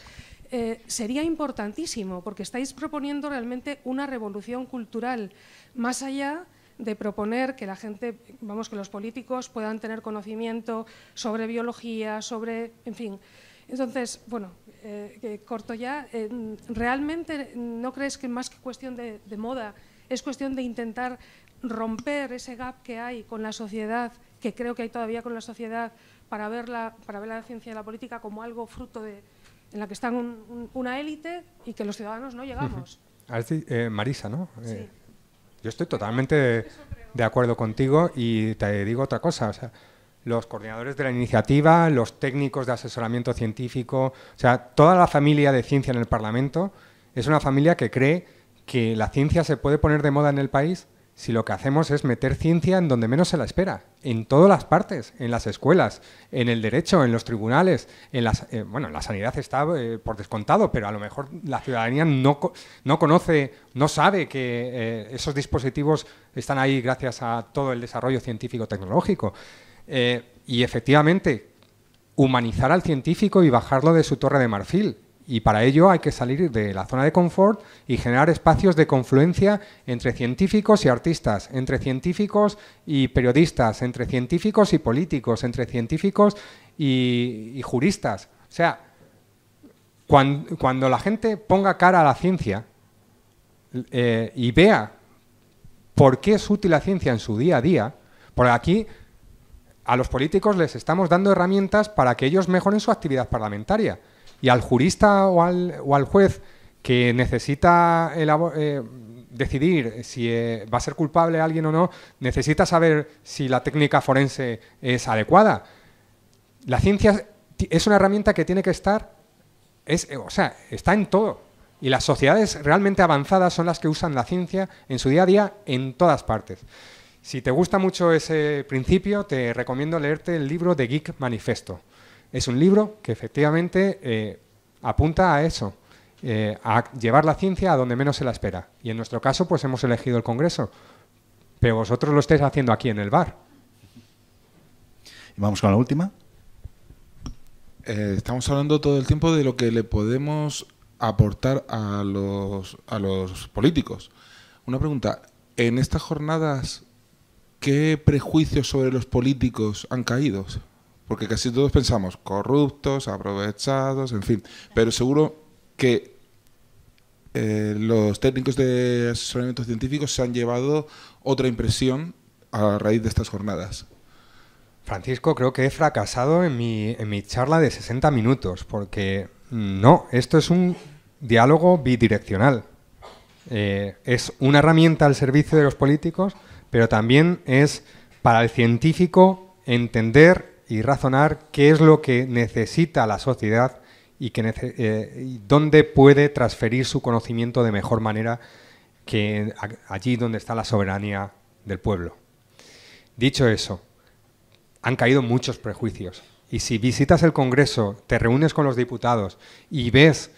Eh, sería importantísimo porque estáis proponiendo realmente una revolución cultural, más allá de proponer que la gente, vamos, que los políticos puedan tener conocimiento sobre biología, sobre, en fin. Entonces, bueno, eh, corto ya. Eh, ¿Realmente no crees que más que cuestión de moda es cuestión de intentar romper ese gap que hay con la sociedad, que creo que hay todavía con la sociedad, para ver la, para ver la ciencia y la política como algo fruto de, en la que están una élite y que los ciudadanos no llegamos. Eh, Marisa, ¿no? Eh, yo estoy totalmente de, acuerdo contigo y te digo otra cosa. los coordinadores de la iniciativa, los técnicos de asesoramiento científico, o sea, toda la familia de ciencia en el Parlamento es una familia que cree que la ciencia se puede poner de moda en el país si lo que hacemos es meter ciencia en donde menos se la espera, en todas las partes, en las escuelas, en el derecho, en los tribunales, en eh, bueno, la sanidad está eh, por descontado, pero a lo mejor la ciudadanía no, conoce, no sabe que eh, esos dispositivos están ahí gracias a todo el desarrollo científico-tecnológico. y efectivamente, humanizar al científico y bajarlo de su torre de marfil, y para ello hay que salir de la zona de confort y generar espacios de confluencia entre científicos y artistas, entre científicos y periodistas, entre científicos y políticos, entre científicos y, juristas. O sea, cuando, la gente ponga cara a la ciencia eh, y vea por qué es útil la ciencia en su día a día, por aquí a los políticos les estamos dando herramientas para que ellos mejoren su actividad parlamentaria y al jurista o al, juez que necesita eh, decidir si eh, va a ser culpable alguien o no, necesita saber si la técnica forense es adecuada. La ciencia es una herramienta que tiene que estar, es, eh, o sea, está en todo. Y las sociedades realmente avanzadas son las que usan la ciencia en su día a día en todas partes. Si te gusta mucho ese principio, te recomiendo leerte el libro de Geek Manifesto es un libro que efectivamente eh, apunta a eso, eh, a llevar la ciencia a donde menos se la espera. Y en nuestro caso, pues hemos elegido el Congreso, pero vosotros lo estáis haciendo aquí en el bar. Y vamos con la última. Eh, estamos hablando todo el tiempo de lo que le podemos aportar a los, a los políticos. Una pregunta, ¿en estas jornadas qué prejuicios sobre los políticos han caído? Porque casi todos pensamos corruptos, aprovechados, en fin. Pero seguro que eh, los técnicos de asesoramiento científico se han llevado otra impresión a raíz de estas jornadas. Francisco, creo que he fracasado en mi, en mi charla de 60 minutos, porque mm, no, esto es un diálogo bidireccional. Eh, es una herramienta al servicio de los políticos, pero también es para el científico entender y razonar qué es lo que necesita la sociedad y, que eh, dónde puede transferir su conocimiento de mejor manera que allí donde está la soberanía del pueblo. Dicho eso, han caído muchos prejuicios. Y si visitas el Congreso, te reúnes con los diputados y ves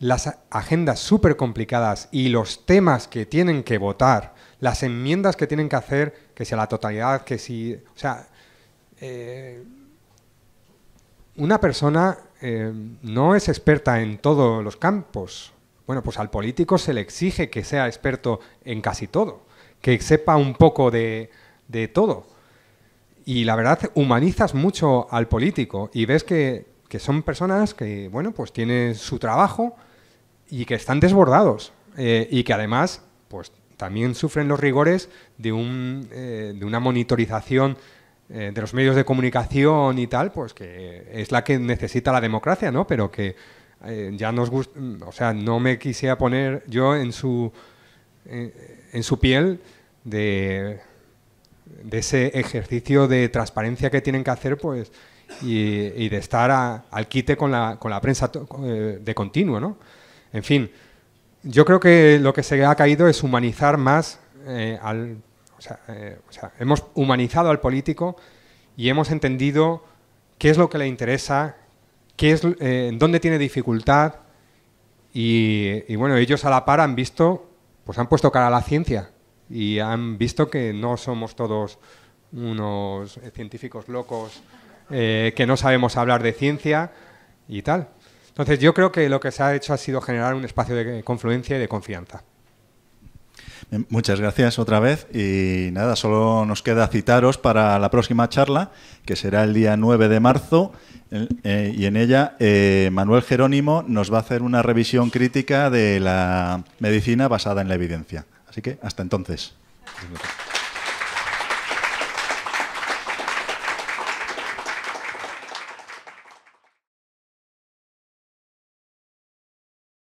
las agendas súper complicadas y los temas que tienen que votar, las enmiendas que tienen que hacer, que si la totalidad, que si... Eh, una persona eh, no es experta en todos los campos. Bueno, pues al político se le exige que sea experto en casi todo, que sepa un poco de, todo. Y la verdad, humanizas mucho al político y ves que, son personas que, bueno, pues tienen su trabajo y que están desbordados eh, y que además, pues también sufren los rigores de, un, de una monitorización eh, de los medios de comunicación y tal, pues que es la que necesita la democracia, ¿no? Pero que eh, ya nos gusta, mm, o sea, no me quisiera poner yo en su, eh, en su piel de, de, ese ejercicio de transparencia que tienen que hacer, pues, y, de estar al quite con la, con la prensa de continuo, ¿no? En fin, yo creo que lo que se ha caído es humanizar más al eh, o sea, hemos humanizado al político y hemos entendido qué es lo que le interesa, qué es, eh, dónde tiene dificultad. Y, bueno, ellos a la par han visto, pues han puesto cara a la ciencia y han visto que no somos todos unos eh, científicos locos que no sabemos hablar de ciencia y tal. Entonces yo creo que lo que se ha hecho ha sido generar un espacio de confluencia y de confianza. Em, muchas gracias otra vez y nada, solo nos queda citaros para la próxima charla, que será el día 9 de marzo, eh, y en ella eh, Manuel Jerónimo nos va a hacer una revisión crítica de la medicina basada en la evidencia. Así que hasta entonces.